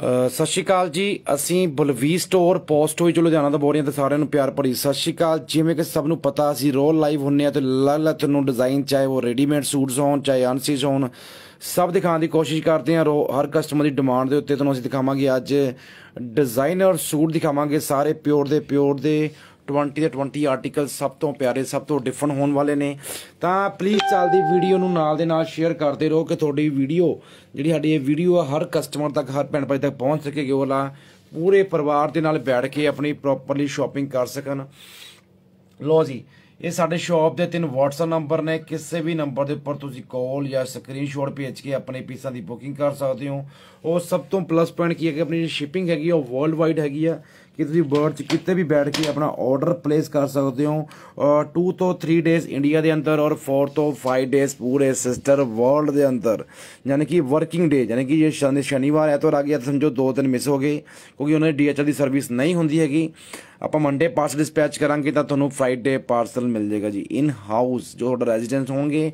ਸਤਿ ਸ਼੍ਰੀ ਅਕਾਲ ਜੀ ਅਸੀਂ ਬਲਵੀ ਸਟੋਰ ਪੋਸਟ ਹੋਈ ਜੋ ਲੁਧਿਆਣਾ ਤੋਂ ਬੋਲ ਰਹੇ ਹਾਂ ਤੇ ਸਾਰਿਆਂ ਨੂੰ ਪਿਆਰ ਭਰੀ ਸਤਿ ਸ਼੍ਰੀ ਅਕਾਲ ਜਿਵੇਂ ਕਿ ਸਭ ਨੂੰ ਪਤਾ ਅਸੀਂ ਰੋਲ ਲਾਈਵ ਹੁੰਨੇ ਆ ਤੇ ਲਲਤ ਨੂੰ ਡਿਜ਼ਾਈਨ ਚਾਹੇ ਉਹ ਰੈਡੀਮੇਡ ਸੂਟਸ ਹੋਣ ਚਾਹੇ ਅਨਸੀਜ਼ ਹੋਣ ਸਭ ਦਿਖਾਉਣ ਦੀ ਕੋਸ਼ਿਸ਼ ਕਰਦੇ ਆ ਹਰ ਕਸਟਮਰ ਦੀ ਡਿਮਾਂਡ ਦੇ ਉੱਤੇ ਤੁਹਾਨੂੰ ਅਸੀਂ ਦਿਖਾਵਾਂਗੇ ਅੱਜ ਡਿਜ਼ਾਈਨਰ ਸੂਟ ਦਿਖਾਵਾਂਗੇ ਸਾਰੇ ਪਿਓਰ ਦੇ ਪਿਓਰ ਦੇ 20 ਦੇ 20 ਆਰਟੀਕਲ ਸਭ ਤੋਂ ਪਿਆਰੇ ਸਭ ਤੋਂ ਡਿਫਰੈਂਟ ਹੋਣ ਵਾਲੇ ਨੇ ਤਾਂ ਪਲੀਜ਼ ਚੱਲਦੀ ਵੀਡੀਓ ਨੂੰ ਨਾਲ ਦੇ ਨਾਲ ਸ਼ੇਅਰ ਕਰਦੇ ਰਹੋ ਕਿ ਤੁਹਾਡੀ ਵੀਡੀਓ ਜਿਹੜੀ ਸਾਡੀ ਇਹ ਵੀਡੀਓ ਆ ਹਰ ਕਸਟਮਰ ਤੱਕ ਹਰ ਪਿੰਡ ਭਾਈ ਤੱਕ ਪਹੁੰਚ ਸਕੇ ਕਿ ਉਹਲਾ ਪੂਰੇ ਪਰਿਵਾਰ ਦੇ ਨਾਲ ਬੈਠ ਕੇ ਆਪਣੀ ਪ੍ਰੋਪਰਲੀ ਸ਼ਾਪਿੰਗ ਕਰ ਸਕਣ ਲੋ ਜੀ ਇਹ ਸਾਡੇ ਸ਼ਾਪ ਦੇ ਤਿੰਨ WhatsApp ਨੰਬਰ ਨੇ ਕਿਸੇ ਵੀ ਨੰਬਰ ਦੇ ਉੱਪਰ ਤੁਸੀਂ ਕਾਲ ਜਾਂ ਸਕਰੀਨਸ਼ਾਟ ਭੇਜ ਕੇ ਆਪਣੇ ਪੀਸਾਂ ਦੀ ਬੁਕਿੰਗ ਕਰ ਸਕਦੇ ਹੋ ਉਹ ਸਭ ਤੋਂ ਪਲੱਸ ਪੁਆਇੰਟ ਕੀ ਹੈ ਕਿ ਆਪਣੀ ਜਿਹੜੀ ਸ਼ਿਪਿੰਗ ਹੈਗੀ ਉਹ ਵਰਲਡ ਵਾਈਡ ਹੈਗੀ ਆ ਕਿ ਤੁਸੀਂ ਵਰਡ 'ਚ ਕਿਤੇ ਵੀ ਬੈਠ ਕੇ ਆਪਣਾ ਆਰਡਰ ਪਲੇਸ ਕਰ ਸਕਦੇ ਹੋ 2 ਤੋਂ 3 ਡੇਸ ਇੰਡੀਆ ਦੇ ਅੰਦਰ ਔਰ 4 ਤੋਂ 5 ਡੇਸ ਪੂਰੇ ਸਿਸਟਰ ਵਰਲਡ ਦੇ ਅੰਦਰ ਯਾਨੀ ਕਿ ਵਰਕਿੰਗ ਡੇ ਯਾਨੀ ਕਿ ਜੇ ਸ਼ਨੀਵਾਰ ਐਤਵਾਰ ਆ ਗਿਆ ਸਮਝੋ 2 ਦਿਨ ਮਿਸ ਹੋ ਗਏ ਕਿਉਂਕਿ ਉਹਨਾਂ ਦੀ ਡੀਐਚਐਲ ਦੀ ਸਰਵਿਸ ਨਹੀਂ ਹੁੰਦੀ ਹੈਗੀ ਆਪਾਂ ਮੰਡੇ ਪਾਰਸਲ ਡਿਸਪੈਚ ਕਰਾਂਗੇ ਤਾਂ ਤੁਹਾਨੂੰ ਫਰਾਈਡੇ ਪਾਰਸਲ ਮਿਲ ਜਾਏਗਾ ਜੀ ਇਨ ਹਾਊਸ ਜੋ ਤੁਹਾਡਾ ਰੈਜ਼ੀਡੈਂਸ ਹੋਣਗੇ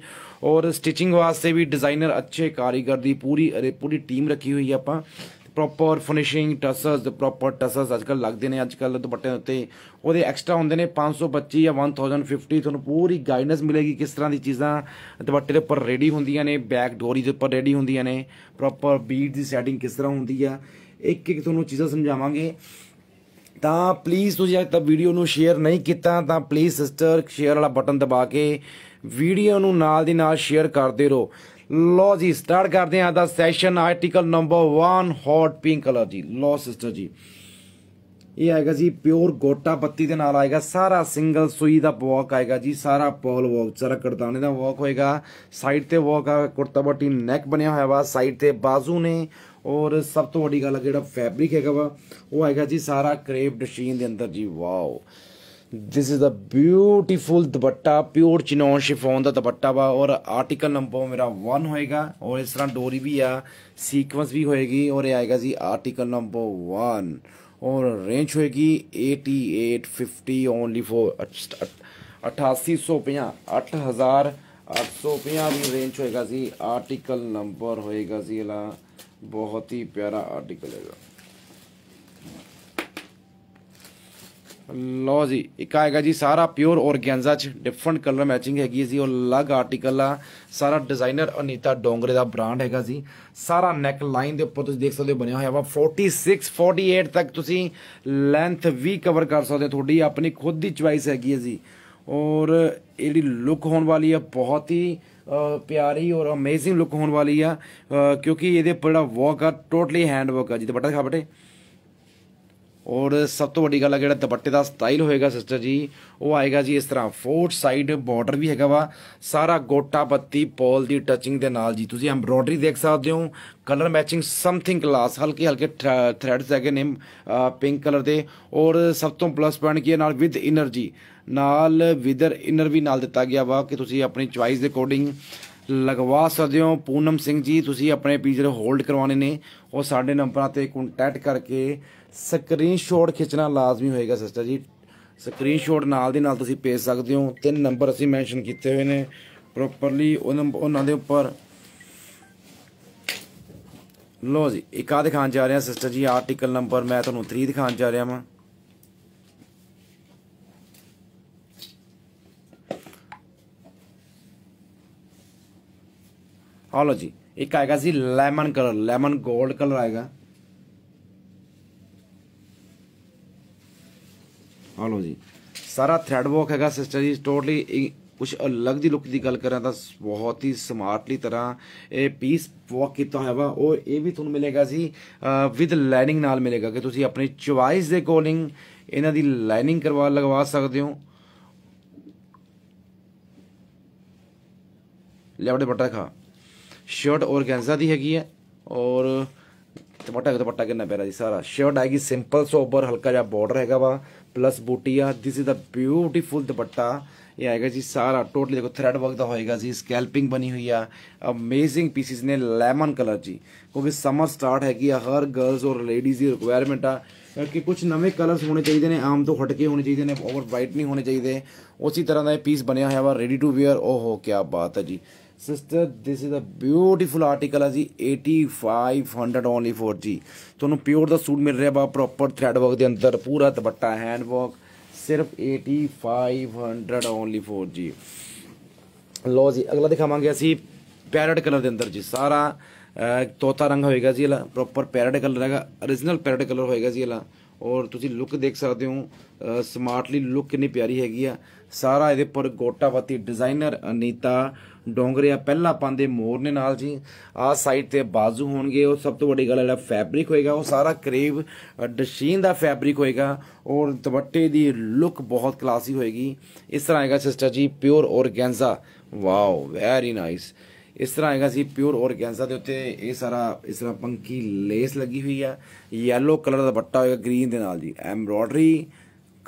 ਔਰ ਸਟਿਚਿੰਗ ਵਾਸਤੇ ਵੀ ਡਿਜ਼ਾਈਨਰ ਅੱਛੇ ਕਾਰੀਗਰ ਦੀ ਪੂਰੀ ਪੂਰੀ ਟੀਮ ਰੱਖੀ ਹੋਈ ਹੈ ਆਪਾਂ proper finishing tassels proper tassels ਅੱਜਕੱਲ ਲੱਗਦੇ ਨੇ ਅੱਜਕੱਲ ਦੁਪੱਟੇ ਉੱਤੇ ਉਹਦੇ ਐਕਸਟਰਾ ਹੁੰਦੇ ਨੇ 525 ਜਾਂ 1050 ਤੁਹਾਨੂੰ ਪੂਰੀ ਗਾਈਡੈਂਸ ਮਿਲੇਗੀ ਕਿਸ ਤਰ੍ਹਾਂ ਦੀ ਚੀਜ਼ਾਂ ਦੁਪੱਟੇ ਦੇ ਉੱਪਰ ਰੈਡੀ ਹੁੰਦੀਆਂ ਨੇ ਬੈਕ ਡੋਰੀ ਦੇ ਉੱਪਰ ਰੈਡੀ ਹੁੰਦੀਆਂ ਨੇ ਪ੍ਰੋਪਰ ਬੀਡ ਦੀ ਸੈਟਿੰਗ ਕਿਸ ਤਰ੍ਹਾਂ ਹੁੰਦੀ ਆ ਇੱਕ ਇੱਕ ਤੁਹਾਨੂੰ ਚੀਜ਼ਾਂ ਸਮਝਾਵਾਂਗੇ ਤਾਂ ਪਲੀਜ਼ ਤੁਸੀਂ ਅਜੇ ਤੱਕ ਵੀਡੀਓ ਨੂੰ ਸ਼ੇਅਰ ਨਹੀਂ ਕੀਤਾ ਤਾਂ ਪਲੀਜ਼ ਸਿਸਟਰ ਸ਼ੇਅਰ ਵਾਲਾ ਬਟਨ ਦਬਾ ਕੇ ਵੀਡੀਓ ਨੂੰ ਨਾਲ ਦੀ ਨਾਲ ਸ਼ੇਅਰ ਕਰਦੇ ਰਹੋ ਲੋ ਜੀ ਸਟਾਰਟ ਕਰਦੇ ਆ ਦਾ session article number 1 hot pink colour ਜੀ ਲੋ ਸਿਸਟਰ ਜੀ ਇਹ ਆਏਗਾ ਜੀ ਪਿਓਰ ਗੋਟਾ ਪੱਤੀ ਦੇ ਨਾਲ ਆਏਗਾ ਸਾਰਾ ਸਿੰਗਲ ਸੂਈ ਦਾ ਵਰਕ ਆਏਗਾ ਜੀ ਸਾਰਾ ਪੋਲ ਵਰਕ ਸਾਰਾ ਕਰਦਾਨੇ ਦਾ ਵਰਕ ਹੋਏਗਾ ਸਾਈਡ ਤੇ ਵਰਕ ਆ ਕੁਰਤਾ ਬੱਟੀ ਨੈਕ ਬਣਿਆ ਹੋਇਆ ਵਾ ਸਾਈਡ ਤੇ ਬਾਜ਼ੂ ਨੇ ਔਰ ਸਭ ਤੋਂ ਵੱਡੀ ਗੱਲ ਜਿਹੜਾ ਫੈਬਰਿਕ ਹੈਗਾ ਵਾ ਉਹ ਆਏਗਾ ਜੀ ਸਾਰਾ ਕ੍ਰੇਪ ਡਿਸ਼ੀਨ ਦੇ ਅੰਦਰ ਜੀ wow this is the beautiful dupatta pure chinon chiffon का दुपट्टा वा और आर्टिकल नंबर मेरा वन होएगा और इस तरह डोरी भी आ सीकुंस भी होएगी और ये आएगा जी आर्टिकल नंबर वन और रेंज होएगी eighty eight fifty only four अठासी सौ पाँह अठ हज़ार अठ सौ पाँह भी रेंज होएगा जी आर्टिकल नंबर होएगा जी ला बहुत ही प्यारा आर्टिकल है ਲੋ ਜੀ ਇੱਕ ਆਏਗਾ ਜੀ ਸਾਰਾ ਪਿਓਰ ਔਰਗੈਂਜ਼ਾ ਚ ਡਿਫਰੈਂਟ ਕਲਰ ਮੈਚਿੰਗ ਹੈਗੀ ਜੀ ਉਹ ਅਲੱਗ ਆਰਟੀਕਲ ਆ ਸਾਰਾ ਡਿਜ਼ਾਈਨਰ ਅਨੀਤਾ ਡੋਂਗਰੇ ਦਾ ਬ੍ਰਾਂਡ ਹੈਗਾ ਜੀ ਸਾਰਾ ਨੈਕ ਲਾਈਨ ਦੇ ਉੱਪਰ ਤੁਸੀਂ ਦੇਖ ਸਕਦੇ ਹੋ ਬਣਿਆ ਹੋਇਆ ਵਾ 46 48 ਤੱਕ ਤੁਸੀਂ ਲੈਂਥ ਵੀ ਕਵਰ ਕਰ ਸਕਦੇ ਹੋ ਤੁਹਾਡੀ ਆਪਣੀ ਖੁਦ ਦੀ ਚੁਆਇਸ ਹੈਗੀ ਹੈ ਜੀ ਔਰ ਇਹਦੀ ਲੁੱਕ ਹੋਣ ਵਾਲੀ ਆ ਬਹੁਤ ਹੀ ਪਿਆਰੀ ਔਰ ਅਮੇਜ਼ਿੰਗ ਲੁੱਕ ਹੋਣ ਵਾਲੀ ਆ ਕਿਉਂਕਿ ਇਹਦੇ ਬੜਾ ਵਰਕ ਆ ਟੋਟਲੀ ਹੈਂਡ ਵਰਕ ਆ ਜੀ ਦੁਪੱਟਾ ਦਿਖਾ ਬਟੇ ਔਰ ਸਭ ਤੋਂ ਵੱਡੀ ਗੱਲ ਹੈ ਜਿਹੜਾ ਦੁਪੱਟੇ ਦਾ ਸਟਾਈਲ ਹੋਏਗਾ ਸਿਸਟਰ ਜੀ ਉਹ ਆਏਗਾ ਜੀ ਇਸ ਤਰ੍ਹਾਂ ਫੋਰ ਸਾਈਡ ਬਾਰਡਰ ਵੀ ਹੈਗਾ ਵਾ ਸਾਰਾ ਗੋਟਾ ਪੱਤੀ ਪੋਲ ਦੀ ਟੱਚਿੰਗ ਦੇ ਨਾਲ ਜੀ ਤੁਸੀਂ ਐਮਬ੍ਰੋਇਡਰੀ ਦੇਖ ਸਕਦੇ ਹੋ ਕਲਰ ਮੈਚਿੰਗ ਸਮਥਿੰਗ ਕਲਾਸ ਹਲਕੇ ਹਲਕੇ ਥ੍ਰੈਡਸ ਹੈਗੇ ਨੇ ਪਿੰਕ ਕਲਰ ਦੇ ਔਰ ਸਭ ਤੋਂ ਪਲੱਸ ਪੁਆਇੰਟ ਕੀ ਹੈ ਨਾਲ ਵਿਦ એનર્ਜੀ ਨਾਲ ਵਿਦਰ ਇਨਰ ਵੀ ਨਾਲ ਦਿੱਤਾ ਗਿਆ ਵਾ ਕਿ ਤੁਸੀਂ ਆਪਣੀ ਚੁਆਇਸ ਦੇ ਅਕੋਰਡਿੰਗ ਲਗਵਾ ਸਕਦੇ ਹੋ ਪੂਨਮ ਸਿੰਘ ਜੀ ਤੁਸੀਂ ਆਪਣੇ ਪੀਜਰ ਹੋਲਡ ਕਰਵਾਉਣੇ ਨੇ ਉਹ ਸਾਡੇ ਨੰਬਰਾਂ ਤੇ ਕੰਟੈਕਟ ਕਰਕੇ ਸਕਰੀਨਸ਼ਾਟ ਖਿੱਚਣਾ ਲਾਜ਼ਮੀ ਹੋਏਗਾ ਸਿਸਟਰ ਜੀ ਸਕਰੀਨਸ਼ਾਟ ਨਾਲ ਦੀ ਨਾਲ ਤੁਸੀਂ ਭੇਜ ਸਕਦੇ ਹੋ ਤਿੰਨ ਨੰਬਰ ਅਸੀਂ ਮੈਂਸ਼ਨ ਕੀਤੇ ਹੋਏ ਨੇ ਪ੍ਰੋਪਰਲੀ ਉਹਨਾਂ ਦੇ ਉੱਪਰ ਲੋ ਜੀ ਇੱਕ ਆ ਦਿਖਾਉਣ ਜਾ ਰਿਹਾ ਸਿਸਟਰ ਜੀ ਆਰਟੀਕਲ ਨੰਬਰ ਮੈਂ ਤੁਹਾਨੂੰ 3 ਦਿਖਾਉਣ ਜਾ ਰਿਹਾ ਮੈਂ ਹਾਲੋ ਜੀ ਇੱਕ ਆਏਗਾ ਜੀ ਲੈਮਨ ਕਲਰ ਲੈਮਨ 골ਡ ਕਲਰ ਆਏਗਾ ਆ ਲਓ ਜੀ ਸਾਰਾ ਥ੍ਰੈਡ ਵਰਕ ਹੈਗਾ ਸਿਸਟਰ ਜੀ ਟੋਟਲੀ ਕੁਝ ਅਲੱਗ ਦੀ ਲੁੱਕ ਦੀ ਗੱਲ ਕਰਾਂ ਤਾਂ ਬਹੁਤ ਹੀ ਸਮਾਰਟਲੀ ਤਰ੍ਹਾਂ ਇਹ ਪੀਸ ਵਰਕ ਕੀਤਾ ਹੋਇਆ ਵਾ ਉਹ ਇਹ ਵੀ ਤੁਹਾਨੂੰ ਮਿਲੇਗਾ ਜੀ ਵਿਦ ਲਾਈਨਿੰਗ ਨਾਲ ਮਿਲੇਗਾ ਕਿ ਤੁਸੀਂ ਆਪਣੀ ਚੁਆਇਸ ਦੇ ਕੋਲਿੰਗ ਇਹਨਾਂ ਦੀ ਲਾਈਨਿੰਗ ਕਰਵਾ ਲਗਵਾ ਸਕਦੇ ਹੋ ਲੈਵਟ ਦੁਪੱਟਾ ਖਾ ਸ਼ਰਟ ਔਰਗੈਂਜ਼ਾ ਦੀ ਹੈਗੀ ਹੈ ਔਰ ਦੁਪੱਟਾ ਦੁਪੱਟਾ ਕਿੰਨਾ ਪਿਆਰਾ ਜੀ ਸਾਰਾ ਸ਼ਰਟ ਆਏਗੀ ਸਿੰਪਲ ਸੋਬਰ ਹਲਕਾ ਜਿਹਾ ਬਾਰਡਰ ਹੈਗਾ ਵਾ ਪਲੱਸ ਬੂਟੀ ਆ this is the beautiful dupatta ਇਹ ਆਏਗਾ ਜੀ ਸਾਰਾ ਟੋਟਲੀ ਦੇਖੋ ਥਰੈਡ ਵਰਕ ਦਾ ਹੋਏਗਾ ਜੀ ਸਕੈਲਪਿੰਗ ਬਣੀ ਹੋਈ ਆ ਅਮੇਜ਼ਿੰਗ ਪੀਸਿਸ ਨੇ ਲੈਮਨ ਕਲਰ ਜੀ ਕਿਉਂਕਿ ਸਮਰ ਸਟਾਰਟ ਹੈਗੀ ਆ ਹਰ ਗਰਲਸ ਔਰ ਲੇਡੀਜ਼ ਦੀ ਰਿਕੁਆਇਰਮੈਂਟ ਆ ਕਿ ਕੁਝ ਨਵੇਂ ਕਲਰਸ ਹੋਣੇ ਚਾਹੀਦੇ ਨੇ ਆਮ ਤੋਂ ਹਟਕੇ ਹੋਣੇ ਚਾਹੀਦੇ ਨੇ ਓਵਰ ਬ੍ਰਾਈਟ ਨਹੀਂ ਹੋਣੇ ਚਾਹੀਦੇ ਉਸੇ ਤਰ੍ਹਾਂ ਦਾ ਇਹ ਪੀਸ ਬਣਿਆ ਹੋਇਆ ਵਾ ਰੈਡੀ ਟੂ ਵੇਅਰ ਓਹੋ ਕੀ ਬਾਤ ਹੈ ਜੀ sister this is a beautiful article ਆ ਜੀ 8500 ਓਨਲੀ 4G ਤੁਹਾਨੂੰ ਪਿਓਰ ਦਾ ਸੂਟ ਮਿਲ ਰਿਹਾ ਬਾ ਪ੍ਰੋਪਰ ਥ੍ਰੈਡ ਵਰਕ ਦੇ ਅੰਦਰ ਪੂਰਾ ਦੁਪੱਟਾ ਹੈਂਡ ਵਰਕ ਸਿਰਫ 8500 ਓਨਲੀ 4G ਲੋ ਜੀ ਅਗਲਾ ਦਿਖਾਵਾਂਗੇ ਅਸੀਂ ਪੈਰਟ ਕਲਰ ਦੇ ਅੰਦਰ ਜੀ ਸਾਰਾ ਤੋਤਾ ਰੰਗ ਹੋਏਗਾ ਜੀ ਇਹਲਾ ਪ੍ਰੋਪਰ ਪੈਰਟ ਕਲਰ ਹੈਗਾ origignal ਪੈਰਟ ਕਲਰ ਹੋਏਗਾ ਜੀ ਇਹਲਾ ਔਰ ਤੁਸੀਂ ਲੁੱਕ ਦੇਖ ਸਕਦੇ ਹੋ ਸਮਾਰਟਲੀ ਲੁੱਕ ਕਿੰਨੀ ਪਿਆਰੀ ਹੈਗੀ ਆ ਸਾਰਾ ਇਹਦੇ ਉੱਪਰ ਗੋਟਾਵਤੀ ਡਿਜ਼ਾਈਨਰ ਅਨੀਤਾ ਡੋਂਗਰੀਆ ਪਹਿਲਾ ਪਾਉਂਦੇ ਮੋਰਨੇ ਨਾਲ ਜੀ ਆ ਸਾਈਡ ਤੇ ਬਾਜ਼ੂ ਹੋਣਗੇ ਉਹ ਸਭ ਤੋਂ ਵੱਡੀ ਗੱਲ ਜਿਹੜਾ ਫੈਬਰਿਕ ਹੋਏਗਾ ਉਹ ਸਾਰਾ ਕਰੀਬ ਡਸ਼ੀਨ ਦਾ ਫੈਬਰਿਕ ਹੋਏਗਾ ਔਰ ਦੁਪੱਟੇ ਦੀ ਲੁੱਕ ਬਹੁਤ ਕਲਾਸੀ ਹੋਏਗੀ ਇਸ ਤਰ੍ਹਾਂ ਆਏਗਾ ਸਿਸਟਰ ਜੀ pure organza wow very nice ਇਸ ਤਰ੍ਹਾਂ ਆਏਗਾ ਸੀ ਪਿਓਰ ਔਰਗੈਂਜ਼ਾ ਦੇ ਉੱਤੇ ਇਹ ਸਾਰਾ ਇਸ ਤਰ੍ਹਾਂ ਪੰਕੀ ਲੇਸ ਲੱਗੀ ਹੋਈ ਆ ਯੈਲੋ ਕਲਰ ਦਾ ਦੁਪੱਟਾ ਹੋਏਗਾ ਗ੍ਰੀਨ ਦੇ ਨਾਲ ਜੀ embroidery